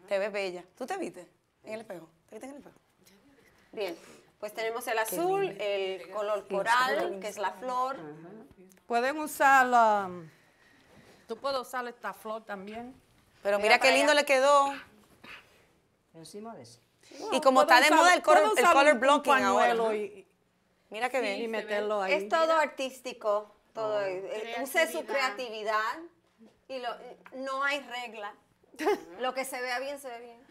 Te ves bella. ¿Tú te viste en el espejo? ¿Te viste en el espejo? Bien, pues tenemos el azul, el color coral, que es la flor. Pueden usar la... Mm, tú puedes usar esta flor también. Pero mira, qué lindo le quedó. Encima de eso. y como está de moda el color, el color blocking ahora. mira qué bien. Y meterlo ahí. Es todo artístico. Todo, eh, eh, Use su creatividad y eh, no hay regla. (laughs) lo que se vea bien, se ve bien.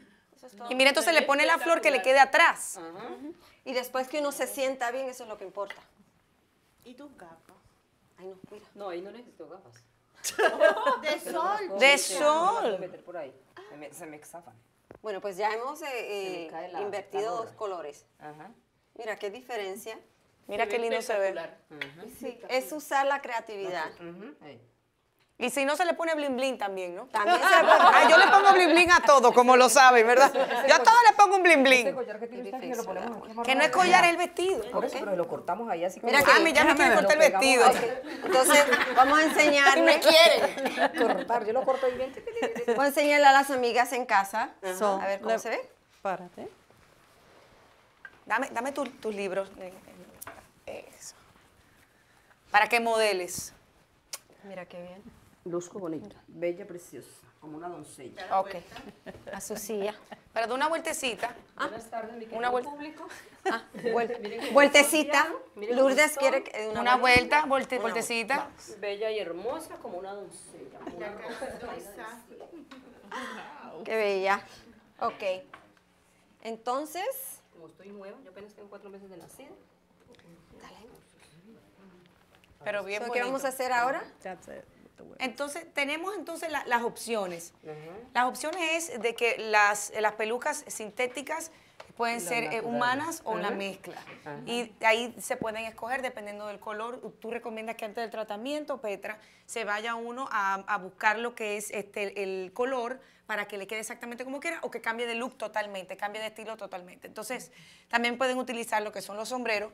Y mira, entonces le pone la flor que le quede atrás. Y después que uno se sienta bien, eso es lo que importa. ¿Y tus gafas? Ay, no, No, ahí no necesito gafas. Oh, de (laughs) sol. De sol. Se me, exafan. Bueno, pues ya hemos eh, eh, invertido dos colores. Mira qué diferencia. Mira qué lindo se ve. es usar la creatividad. Y si no se le pone bling bling también, ¿no? También (laughs) se le pone. yo le pongo bling bling a todo, como lo saben, ¿verdad? Yo a todos le pongo un bling collar que, no es collar el vestido. Por eso, lo cortamos ahí así como. Mira, que a mí ya me quieren cortar el vestido. Entonces, vamos a enseñarle. (laughs) me quieren. Cortar, yo lo corto ahí bien. Voy a enseñarle a las amigas en casa. a ver cómo se ve. Párate. Dame, dame tus libros. Eh, eh, eso. Para que modeles. Mira qué bien. Luzco bonita, bella, preciosa, como una doncella. Ok, A su silla. Para dar una vueltecita. Ah, Buenas tardes, mi querido público. Ah, (laughs) vueltecita. Lourdes quiere una, vuelta, vueltecita. Bella y hermosa como una doncella. Qué bella. Ok. Entonces. Como estoy nueva, yo apenas tengo cuatro meses de nacida. Dale. Pero bien so, ¿Qué vamos a hacer ahora? That's it. Entonces, tenemos entonces las opciones. Las opciones es de que las, pelucas sintéticas pueden ser eh, humanas o una la mezcla. Y ahí se pueden escoger dependiendo del color. Tú recomiendas que antes del tratamiento, Petra, se vaya uno a, buscar lo que es este, el color para que le quede exactamente como quiera o que cambie de look totalmente, cambie de estilo totalmente. Entonces, también pueden utilizar lo que son los sombreros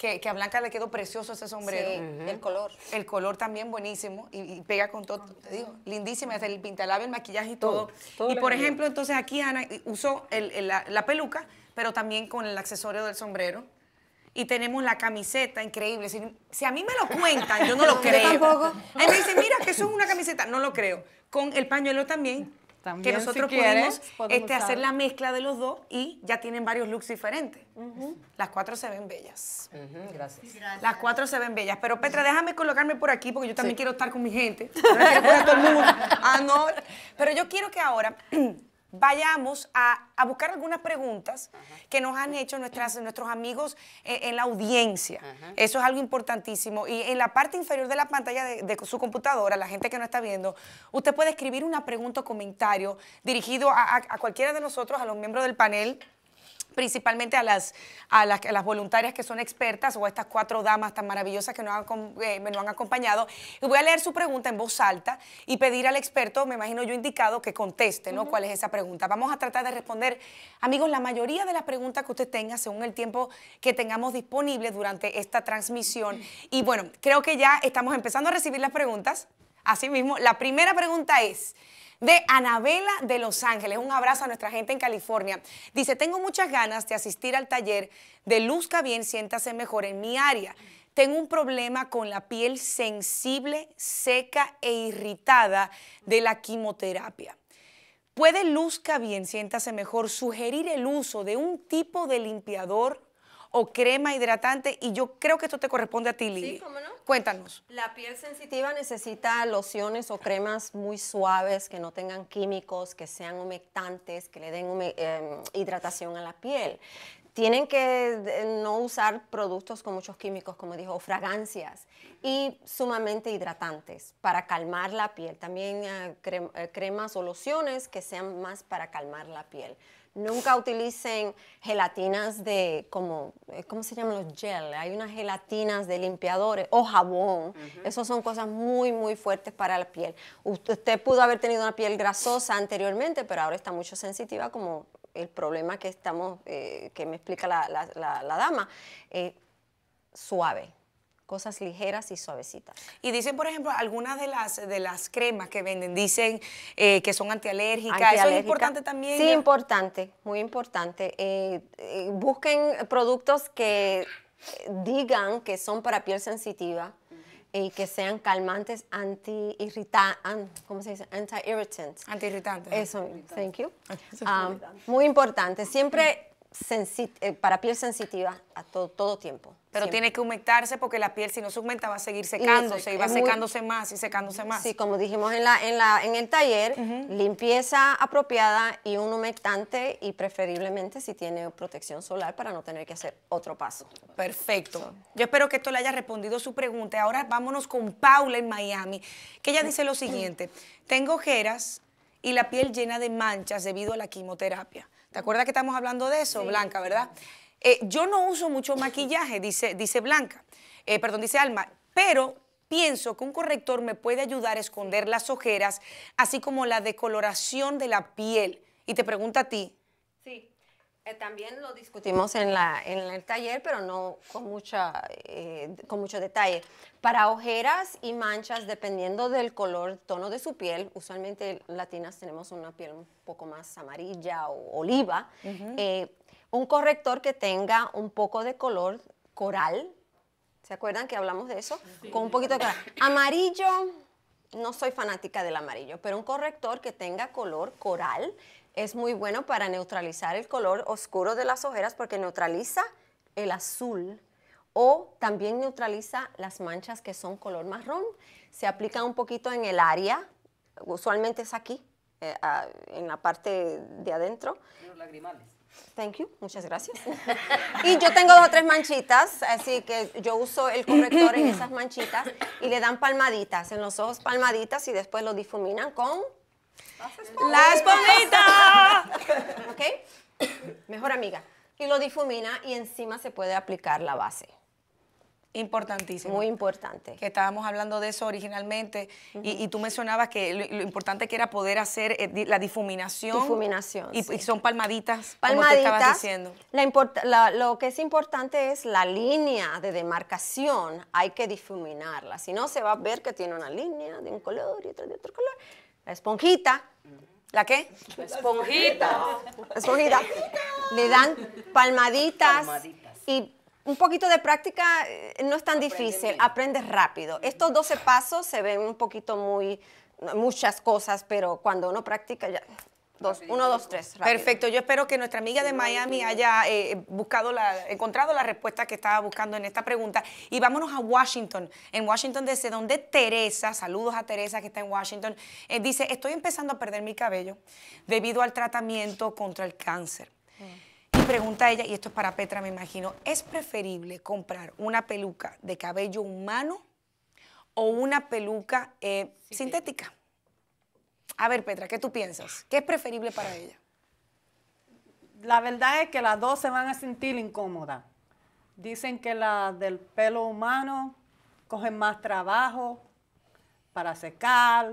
que, a Blanca le quedó precioso ese sombrero. el color. El color también buenísimo y, pega con todo, te digo, lindísima, el pintalabio, el maquillaje y todo. y por ejemplo, entonces aquí Ana usó la, peluca, pero también con el accesorio del sombrero y tenemos la camiseta increíble. Si, a mí me lo cuentan, yo no lo (laughs) creo. Yo tampoco. Y me dice, mira, que eso es una camiseta. No lo creo. Con el pañuelo también que nosotros podemos este, hacer la mezcla de los dos y ya tienen varios looks diferentes. Las cuatro se ven bellas. gracias. Las cuatro se ven bellas. Pero Petra, déjame colocarme por aquí porque yo también quiero estar con mi gente. Ah, no. Pero yo quiero que ahora (clears throat) vayamos a, buscar algunas preguntas que nos han hecho nuestros amigos eh, en, la audiencia. Eso es algo importantísimo. Y en la parte inferior de la pantalla de, su computadora, la gente que no está viendo, usted puede escribir una pregunta o comentario dirigido a cualquiera de nosotros, a los miembros del panel principalmente a las, las, voluntarias que son expertas o a estas cuatro damas tan maravillosas que nos han, eh, me nos han acompañado. Y voy a leer su pregunta en voz alta y pedir al experto, me imagino yo indicado, que conteste ¿no? cuál es esa pregunta. Vamos a tratar de responder, amigos, la mayoría de las preguntas que usted tenga según el tiempo que tengamos disponible durante esta transmisión. Y bueno, creo que ya estamos empezando a recibir las preguntas. Así mismo, la primera pregunta es de Anabela de Los Ángeles. Un abrazo a nuestra gente en California. Dice, tengo muchas ganas de asistir al taller de Luzca Bien, Siéntase Mejor en mi área. Tengo un problema con la piel sensible, seca e irritada de la quimioterapia. ¿Puede Luzca Bien, Siéntase Mejor sugerir el uso de un tipo de limpiador o crema hidratante y yo creo que esto te corresponde a ti, Lili. Sí, cómo no. Cuéntanos. La piel sensitiva necesita lociones o cremas muy suaves que no tengan químicos, que sean humectantes, que le den em, hidratación a la piel tienen que no usar productos con muchos químicos, como dijo, fragancias y sumamente hidratantes para calmar la piel. También eh, eh, cremas o lociones que sean más para calmar la piel. Nunca utilicen gelatinas de, como, eh, ¿cómo se llaman los gel? Hay unas gelatinas de limpiadores o jabón. Esas son cosas muy, muy fuertes para la piel. Usted pudo haber tenido una piel grasosa anteriormente, pero ahora está mucho sensitiva, como el problema que estamos, eh, que me explica la, dama. Eh, suave cosas ligeras y suavecitas. Y dicen, por ejemplo, algunas de las, de las cremas que venden, dicen eh, que son antialérgicas. ¿Eso es importante también? Sí, importante, muy importante. Eh, eh, busquen productos que digan que son para piel sensitiva y que sean calmantes anti ¿cómo se dice? Anti-irritants. Anti-irritantes. Eso, thank you. Ah, muy importante. Siempre eh, para piel sensitiva a todo, todo tiempo. Pero tiene que humectarse porque la piel si no se humecta va a seguir secándose y, va secándose más y secándose más. Sí, como dijimos en, la, la, en el taller, limpieza apropiada y un humectante y preferiblemente si tiene protección solar para no tener que hacer otro paso. Perfecto. Yo espero que esto le haya respondido su pregunta. Ahora vámonos con Paula en Miami, que ella dice lo siguiente. Tengo ojeras y la piel llena de manchas debido a la quimioterapia. ¿Te acuerdas que estamos hablando de eso, Blanca, verdad? Eh, yo no uso mucho maquillaje, dice, dice Blanca, eh, perdón, dice Alma, pero pienso que un corrector me puede ayudar a esconder las ojeras, así como la decoloración de la piel. Y te pregunta a ti, eh, también lo discutimos en, el taller, pero no con, mucha, eh, con mucho detalle. Para ojeras y manchas, dependiendo del color, tono de su piel, usualmente latinas tenemos una piel un poco más amarilla o oliva, eh, un corrector que tenga un poco de color coral, ¿se acuerdan que hablamos de eso? Con un poquito de Amarillo, no soy fanática del amarillo, pero un corrector que tenga color coral, es muy bueno para neutralizar el color oscuro de las ojeras porque neutraliza el azul o también neutraliza las manchas que son color marrón. Se aplica un poquito en el área, usualmente es aquí, eh, en la parte de adentro. Thank you, muchas gracias. (laughs) y yo tengo dos o tres manchitas, así que yo uso el corrector en esas manchitas y le dan palmaditas en los ojos, palmaditas y después lo difuminan con la esponjita! (laughs) ¿Ok? Mejor amiga. Y lo difumina y encima se puede aplicar la base. Importantísimo. Muy importante. Que estábamos hablando de eso originalmente y, tú mencionabas que lo, importante que era poder hacer eh, la difuminación. Difuminación. Y, son palmaditas. Palmaditas. lo que es importante es la línea de demarcación, hay que difuminarla. Si no, se va a ver que tiene una línea de un color y otra de otro color. La esponjita. ¿La qué? esponjita. esponjita. Le dan palmaditas, Y un poquito de práctica eh, no es tan difícil, aprendes rápido. Estos 12 pasos se ven un poquito muy, muchas cosas, pero cuando uno practica ya Dos, uno, dos, tres. Perfecto. Yo espero que nuestra amiga de Miami haya eh, buscado la, encontrado la respuesta que estaba buscando en esta pregunta. Y vámonos a Washington. En Washington, D.C., donde Teresa, saludos a Teresa que está en Washington, eh, dice, estoy empezando a perder mi cabello debido al tratamiento contra el cáncer. Mm. Y pregunta ella, y esto es para Petra, me imagino, ¿es preferible comprar una peluca de cabello humano o una peluca eh, sintética? A ver, Petra, ¿qué tú piensas? ¿Qué es preferible para ella? La verdad es que las dos se van a sentir incómodas. Dicen que las del pelo humano cogen más trabajo para secar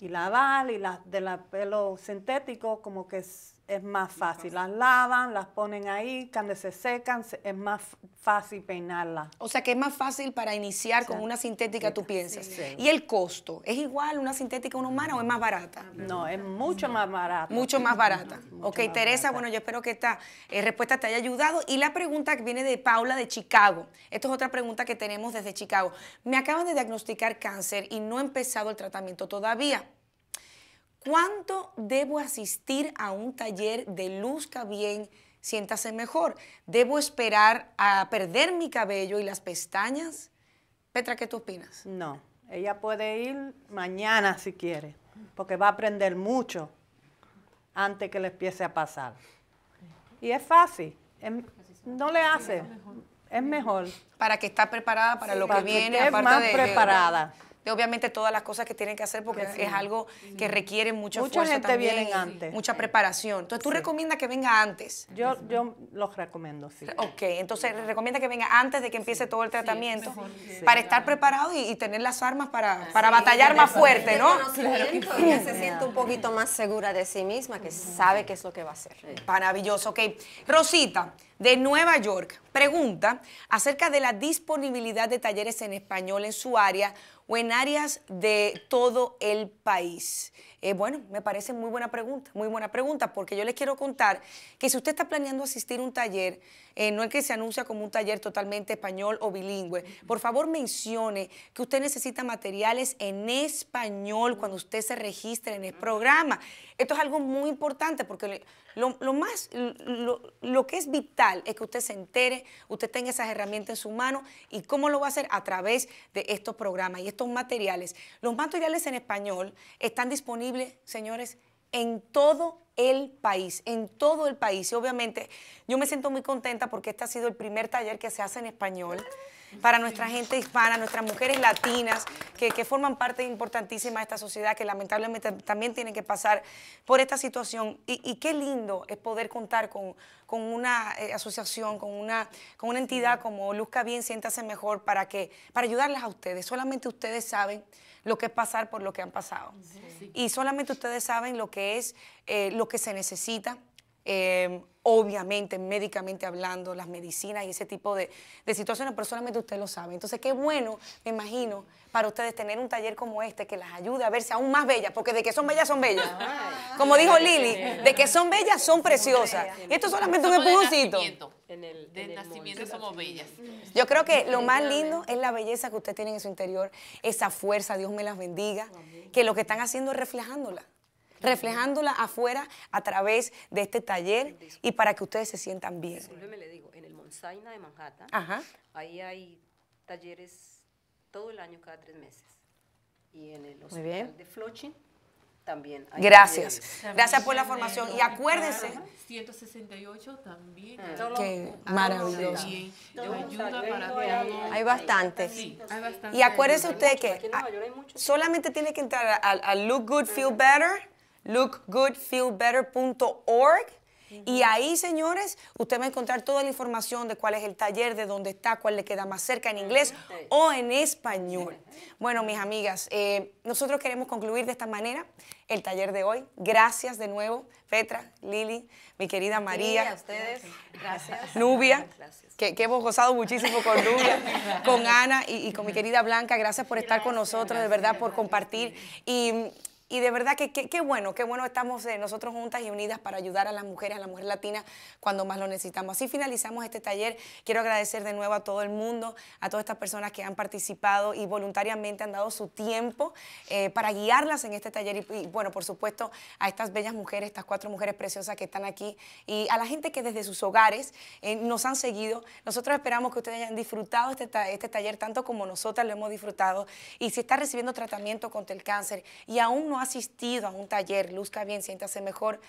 y lavar y las del pelo sintético como que es, es más fácil. Las lavan, las ponen ahí, cuando se secan es más fácil peinarlas. O sea que es más fácil para iniciar con una sintética, tú piensas. ¿Y el costo? ¿Es igual una sintética una humana o es más barata? No, es mucho más barata. Mucho más barata. ok, Teresa, bueno, yo espero que esta eh, respuesta te haya ayudado. Y la pregunta que viene de Paula de Chicago. Esta es otra pregunta que tenemos desde Chicago. Me acaban de diagnosticar cáncer y no he empezado el tratamiento todavía. ¿Cuánto debo asistir a un taller de luzca bien, siéntase mejor? ¿Debo esperar a perder mi cabello y las pestañas? Petra, ¿qué tú opinas? No, ella puede ir mañana si quiere, porque va a aprender mucho antes que le empiece a pasar. Y es fácil, no le hace, es mejor. Para que está preparada para lo que, viene. Es más preparada obviamente todas las cosas que tienen que hacer porque es algo que requiere mucho Mucha gente también, antes. Mucha preparación. Entonces, ¿tú recomiendas que venga antes? Yo, yo los recomiendo, sí. Ok, entonces recomienda que venga antes de que empiece todo el tratamiento para estar preparado y, tener las armas para, ah, batallar más fuerte, ¿no? Claro. Que se siente un poquito más segura de sí misma, que sabe qué es lo que va a hacer. Maravilloso. Ok, Rosita, de Nueva York pregunta acerca de la disponibilidad de talleres en español en su área o en áreas de todo el país. Eh, bueno, me parece muy buena pregunta, muy buena pregunta, porque yo les quiero contar que si usted está planeando asistir a un taller, eh, no es que se anuncia como un taller totalmente español o bilingüe, por favor mencione que usted necesita materiales en español cuando usted se registre en el programa. Esto es algo muy importante porque lo, más, lo que es vital es que usted se entere, usted tenga esas herramientas en su mano y cómo lo va a hacer a través de estos programas y estos materiales. Los materiales en español están disponibles señores, en todo el país, en todo el país. Y obviamente yo me siento muy contenta porque este ha sido el primer taller que se hace en español para nuestra gente hispana, nuestras mujeres latinas, que, forman parte importantísima de esta sociedad, que lamentablemente también tienen que pasar por esta situación. Y, qué lindo es poder contar con, una eh, asociación, con una, con una entidad como Luzca Bien, Siéntase Mejor, para, que, para ayudarlas a ustedes. Solamente ustedes saben lo que es pasar por lo que han pasado. Y solamente ustedes saben lo que es, eh, lo que se necesita, Em, obviamente, médicamente hablando, las medicinas y ese tipo de, situaciones, pero solamente usted lo sabe. Entonces, qué bueno, me imagino, para ustedes tener un taller como este que las ayude a verse aún más bellas, porque de que son bellas, son bellas. como dijo Lili, de que son bellas, son preciosas. Y esto solamente un empujoncito. nacimiento somos bellas. Yo creo que lo más lindo es la belleza que usted tiene en su interior, esa fuerza, Dios me las bendiga, que lo que están haciendo es reflejándola reflejándola afuera a través de este taller y para que ustedes se sientan bien. en el Monsaina de Manhattan, ahí hay talleres todo el año, cada tres meses. Y en el hospital de Flushing también. Hay Gracias. Gracias por la formación. Y acuérdense. 168 también. Ah. Que maravilloso. Hay bastantes. Sí, hay bastantes. Y acuérdense ustedes que solamente tiene que entrar al Look Good, Feel Better lookgoodfeelbetter.org. Y ahí, señores, usted va a encontrar toda la información de cuál es el taller, de dónde está, cuál le queda más cerca en ah, inglés o en español. (laughs) Bueno, mis amigas, eh, nosotros queremos concluir de esta manera el taller de hoy. Gracias de nuevo, Petra, Lili, mi querida María. a ustedes. Gracias. Nubia, (laughs) Que, hemos gozado muchísimo con Nubia, con Ana y, con mi (laughs) querida Blanca. Gracias por estar con nosotros, de verdad, por compartir. Y y de verdad que qué bueno, qué bueno estamos eh, nosotros juntas y unidas para ayudar a las mujeres, a la mujer latina, cuando más lo necesitamos. Así finalizamos este taller. Quiero agradecer de nuevo a todo el mundo, a todas estas personas que han participado y voluntariamente han dado su tiempo eh, para guiarlas en este taller. Y, bueno, por supuesto, a estas bellas mujeres, estas cuatro mujeres preciosas que están aquí y a la gente que desde sus hogares eh, nos han seguido. Nosotros esperamos que ustedes hayan disfrutado este, este taller tanto como nosotras lo hemos disfrutado. Y si está recibiendo tratamiento contra el cáncer y aún no asistido a un taller Luzca Bien, Siéntase Mejor,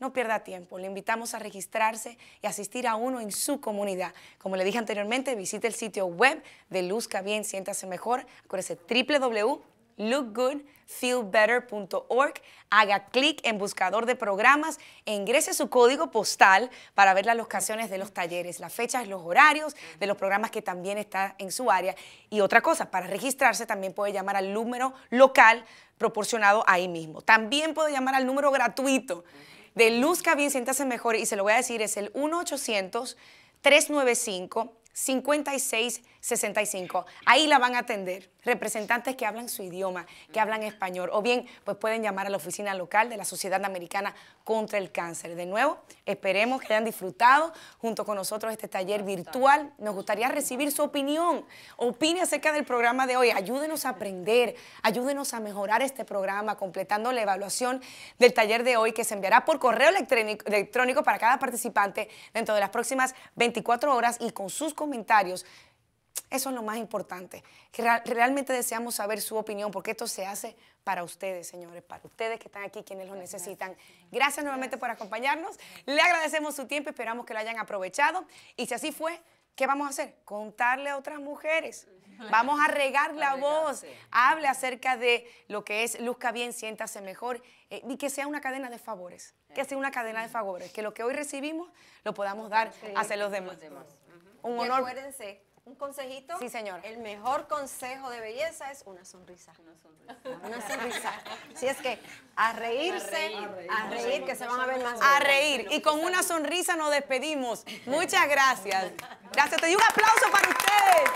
no pierda tiempo. Le invitamos a registrarse y asistir a uno en su comunidad. Como le dije anteriormente, visite el sitio web de Luzca Bien, Siéntase Mejor. Acuérdese, www lookgoodfeelbetter.org, haga clic en buscador de programas e ingrese su código postal para ver las locaciones de los talleres, las fechas, los horarios de los programas que también está en su área. Y otra cosa, para registrarse también puede llamar al número local proporcionado ahí mismo. También puede llamar al número gratuito de Luzca Bien, Siéntase Mejor y se lo voy a decir, es el 1 800 395 56 65. Ahí la van a atender representantes que hablan su idioma, que hablan español, o bien pues pueden llamar a la oficina local de la Sociedad Americana contra el Cáncer. De nuevo, esperemos que hayan disfrutado junto con nosotros este taller virtual. Nos gustaría recibir su opinión. Opine acerca del programa de hoy. Ayúdenos a aprender, ayúdenos a mejorar este programa, completando la evaluación del taller de hoy que se enviará por correo electrónico para cada participante dentro de las próximas 24 horas y con sus comentarios eso es lo más importante. Que realmente deseamos saber su opinión, porque esto se hace para ustedes, señores, para ustedes que están aquí, quienes lo necesitan. Gracias nuevamente por acompañarnos. Le agradecemos su tiempo, esperamos que lo hayan aprovechado. Y si así fue, ¿qué vamos a hacer? Contarle a otras mujeres. Vamos a regar la voz. Hable acerca de lo que es luzca bien, siéntase mejor eh, y que sea una cadena de favores. Que sea una cadena de favores. Que lo que hoy recibimos lo podamos dar hacia los demás. Un honor un consejito. Sí, señor. El mejor consejo de belleza es una sonrisa. Una sonrisa. Una sonrisa. Si es que a reírse, a reír, que se van a ver más. A reír. Y con una sonrisa nos despedimos. Muchas gracias. (laughs) Gracias. Te doy un aplauso para ustedes.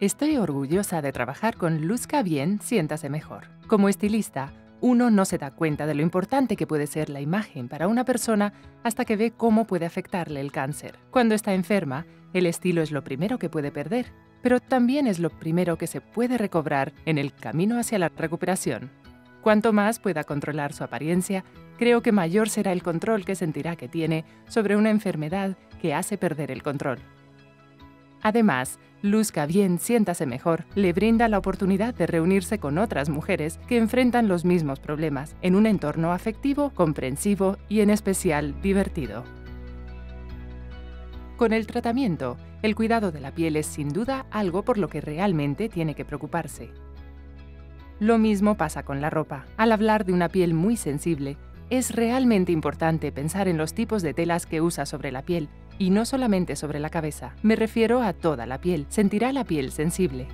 Estoy orgullosa de trabajar con Luzca bien, siéntase mejor. Como estilista, uno no se da cuenta de lo importante que puede ser la imagen para una persona hasta que ve cómo puede afectarle el cáncer. Cuando está enferma, el estilo es lo primero que puede perder, pero también es lo primero que se puede recobrar en el camino hacia la recuperación. Cuanto más pueda controlar su apariencia, creo que mayor será el control que sentirá que tiene sobre una enfermedad que hace perder el control. Además, Luzca bien, siéntase mejor, le brinda la oportunidad de reunirse con otras mujeres que enfrentan los mismos problemas, en un entorno afectivo, comprensivo y en especial divertido. Con el tratamiento, el cuidado de la piel es sin duda algo por lo que realmente tiene que preocuparse. Lo mismo pasa con la ropa. Al hablar de una piel muy sensible, es realmente importante pensar en los tipos de telas que usa sobre la piel y no solamente sobre la cabeza, me refiero a toda la piel. Sentirá la piel sensible.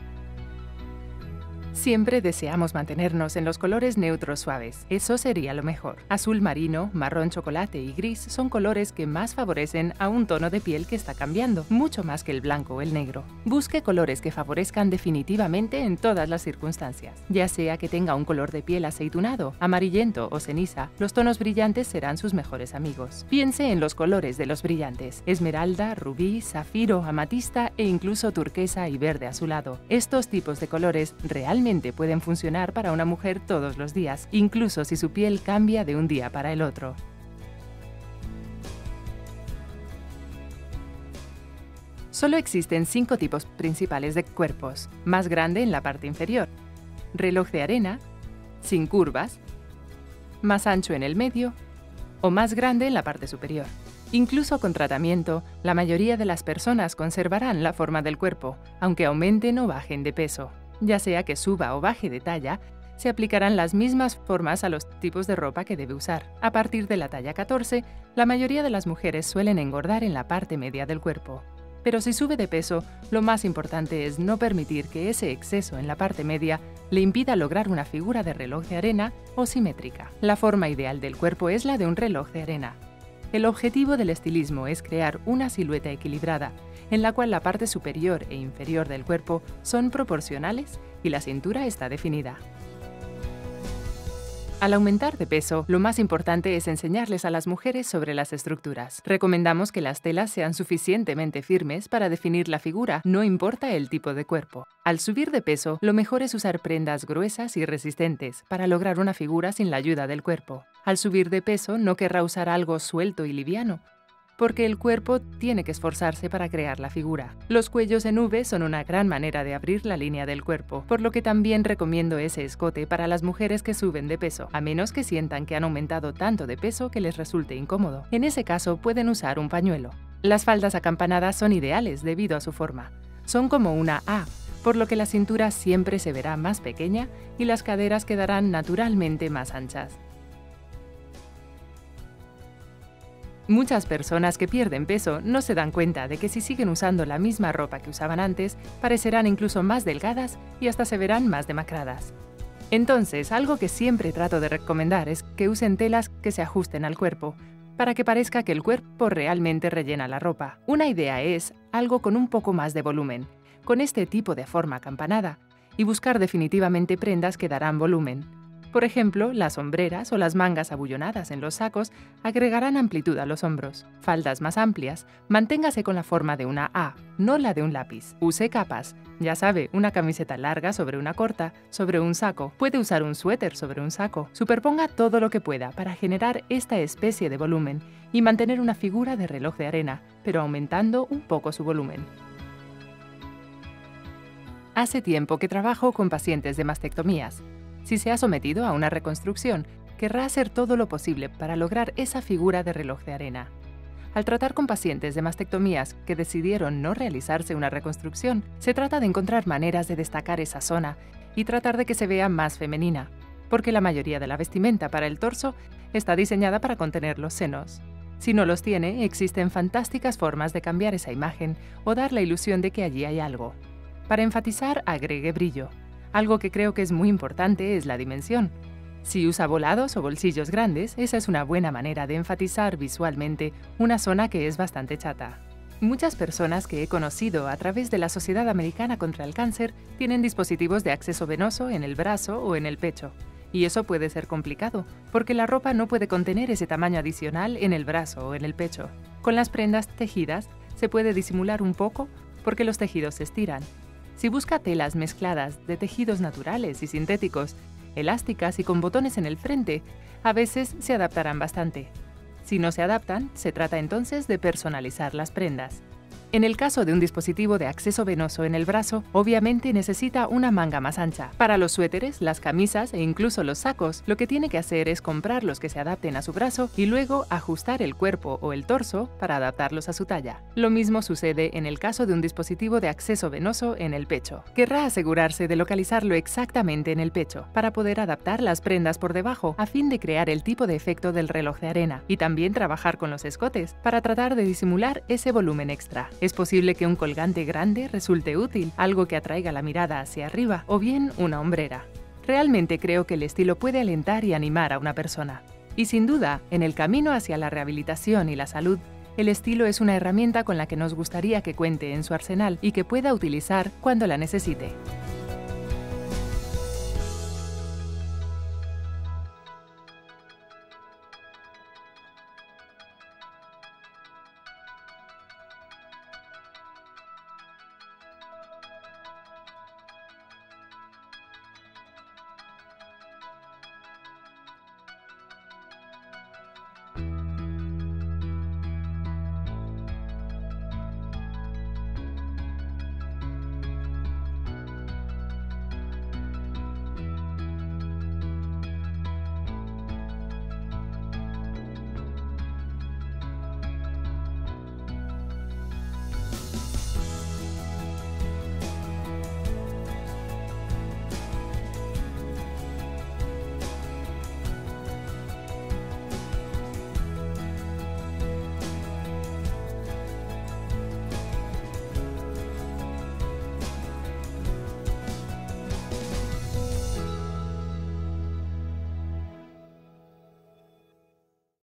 Siempre deseamos mantenernos en los colores neutros suaves, eso sería lo mejor. Azul marino, marrón chocolate y gris son colores que más favorecen a un tono de piel que está cambiando, mucho más que el blanco o el negro. Busque colores que favorezcan definitivamente en todas las circunstancias. Ya sea que tenga un color de piel aceitunado, amarillento o ceniza, los tonos brillantes serán sus mejores amigos. Piense en los colores de los brillantes, esmeralda, rubí, zafiro, amatista e incluso turquesa y verde azulado. Estos tipos de colores realmente pueden funcionar para una mujer todos los días, incluso si su piel cambia de un día para el otro. Solo existen cinco tipos principales de cuerpos, más grande en la parte inferior, reloj de arena, sin curvas, más ancho en el medio o más grande en la parte superior. Incluso con tratamiento, la mayoría de las personas conservarán la forma del cuerpo, aunque aumenten o bajen de peso. Ya sea que suba o baje de talla, se aplicarán las mismas formas a los tipos de ropa que debe usar. A partir de la talla 14, la mayoría de las mujeres suelen engordar en la parte media del cuerpo. Pero si sube de peso, lo más importante es no permitir que ese exceso en la parte media le impida lograr una figura de reloj de arena o simétrica. La forma ideal del cuerpo es la de un reloj de arena. El objetivo del estilismo es crear una silueta equilibrada en la cual la parte superior e inferior del cuerpo son proporcionales y la cintura está definida. Al aumentar de peso, lo más importante es enseñarles a las mujeres sobre las estructuras. Recomendamos que las telas sean suficientemente firmes para definir la figura, no importa el tipo de cuerpo. Al subir de peso, lo mejor es usar prendas gruesas y resistentes para lograr una figura sin la ayuda del cuerpo. Al subir de peso, no querrá usar algo suelto y liviano, porque el cuerpo tiene que esforzarse para crear la figura. Los cuellos en V son una gran manera de abrir la línea del cuerpo, por lo que también recomiendo ese escote para las mujeres que suben de peso, a menos que sientan que han aumentado tanto de peso que les resulte incómodo. En ese caso pueden usar un pañuelo. Las faldas acampanadas son ideales debido a su forma. Son como una A, por lo que la cintura siempre se verá más pequeña y las caderas quedarán naturalmente más anchas. Muchas personas que pierden peso no se dan cuenta de que si siguen usando la misma ropa que usaban antes, parecerán incluso más delgadas y hasta se verán más demacradas. Entonces, algo que siempre trato de recomendar es que usen telas que se ajusten al cuerpo, para que parezca que el cuerpo realmente rellena la ropa. Una idea es algo con un poco más de volumen, con este tipo de forma acampanada, y buscar definitivamente prendas que darán volumen. Por ejemplo, las sombreras o las mangas abullonadas en los sacos agregarán amplitud a los hombros. Faldas más amplias, manténgase con la forma de una A, no la de un lápiz. Use capas, ya sabe, una camiseta larga sobre una corta, sobre un saco. Puede usar un suéter sobre un saco. Superponga todo lo que pueda para generar esta especie de volumen y mantener una figura de reloj de arena, pero aumentando un poco su volumen. Hace tiempo que trabajo con pacientes de mastectomías si se ha sometido a una reconstrucción, querrá hacer todo lo posible para lograr esa figura de reloj de arena. Al tratar con pacientes de mastectomías que decidieron no realizarse una reconstrucción, se trata de encontrar maneras de destacar esa zona y tratar de que se vea más femenina, porque la mayoría de la vestimenta para el torso está diseñada para contener los senos. Si no los tiene, existen fantásticas formas de cambiar esa imagen o dar la ilusión de que allí hay algo. Para enfatizar, agregue brillo, algo que creo que es muy importante es la dimensión. Si usa volados o bolsillos grandes, esa es una buena manera de enfatizar visualmente una zona que es bastante chata. Muchas personas que he conocido a través de la Sociedad Americana contra el Cáncer tienen dispositivos de acceso venoso en el brazo o en el pecho. Y eso puede ser complicado, porque la ropa no puede contener ese tamaño adicional en el brazo o en el pecho. Con las prendas tejidas, se puede disimular un poco porque los tejidos se estiran, si busca telas mezcladas de tejidos naturales y sintéticos, elásticas y con botones en el frente, a veces se adaptarán bastante. Si no se adaptan, se trata entonces de personalizar las prendas. En el caso de un dispositivo de acceso venoso en el brazo, obviamente necesita una manga más ancha. Para los suéteres, las camisas e incluso los sacos, lo que tiene que hacer es comprar los que se adapten a su brazo y luego ajustar el cuerpo o el torso para adaptarlos a su talla. Lo mismo sucede en el caso de un dispositivo de acceso venoso en el pecho. Querrá asegurarse de localizarlo exactamente en el pecho para poder adaptar las prendas por debajo a fin de crear el tipo de efecto del reloj de arena y también trabajar con los escotes para tratar de disimular ese volumen extra. Es posible que un colgante grande resulte útil, algo que atraiga la mirada hacia arriba, o bien una hombrera. Realmente creo que el estilo puede alentar y animar a una persona. Y sin duda, en el camino hacia la rehabilitación y la salud, el estilo es una herramienta con la que nos gustaría que cuente en su arsenal y que pueda utilizar cuando la necesite.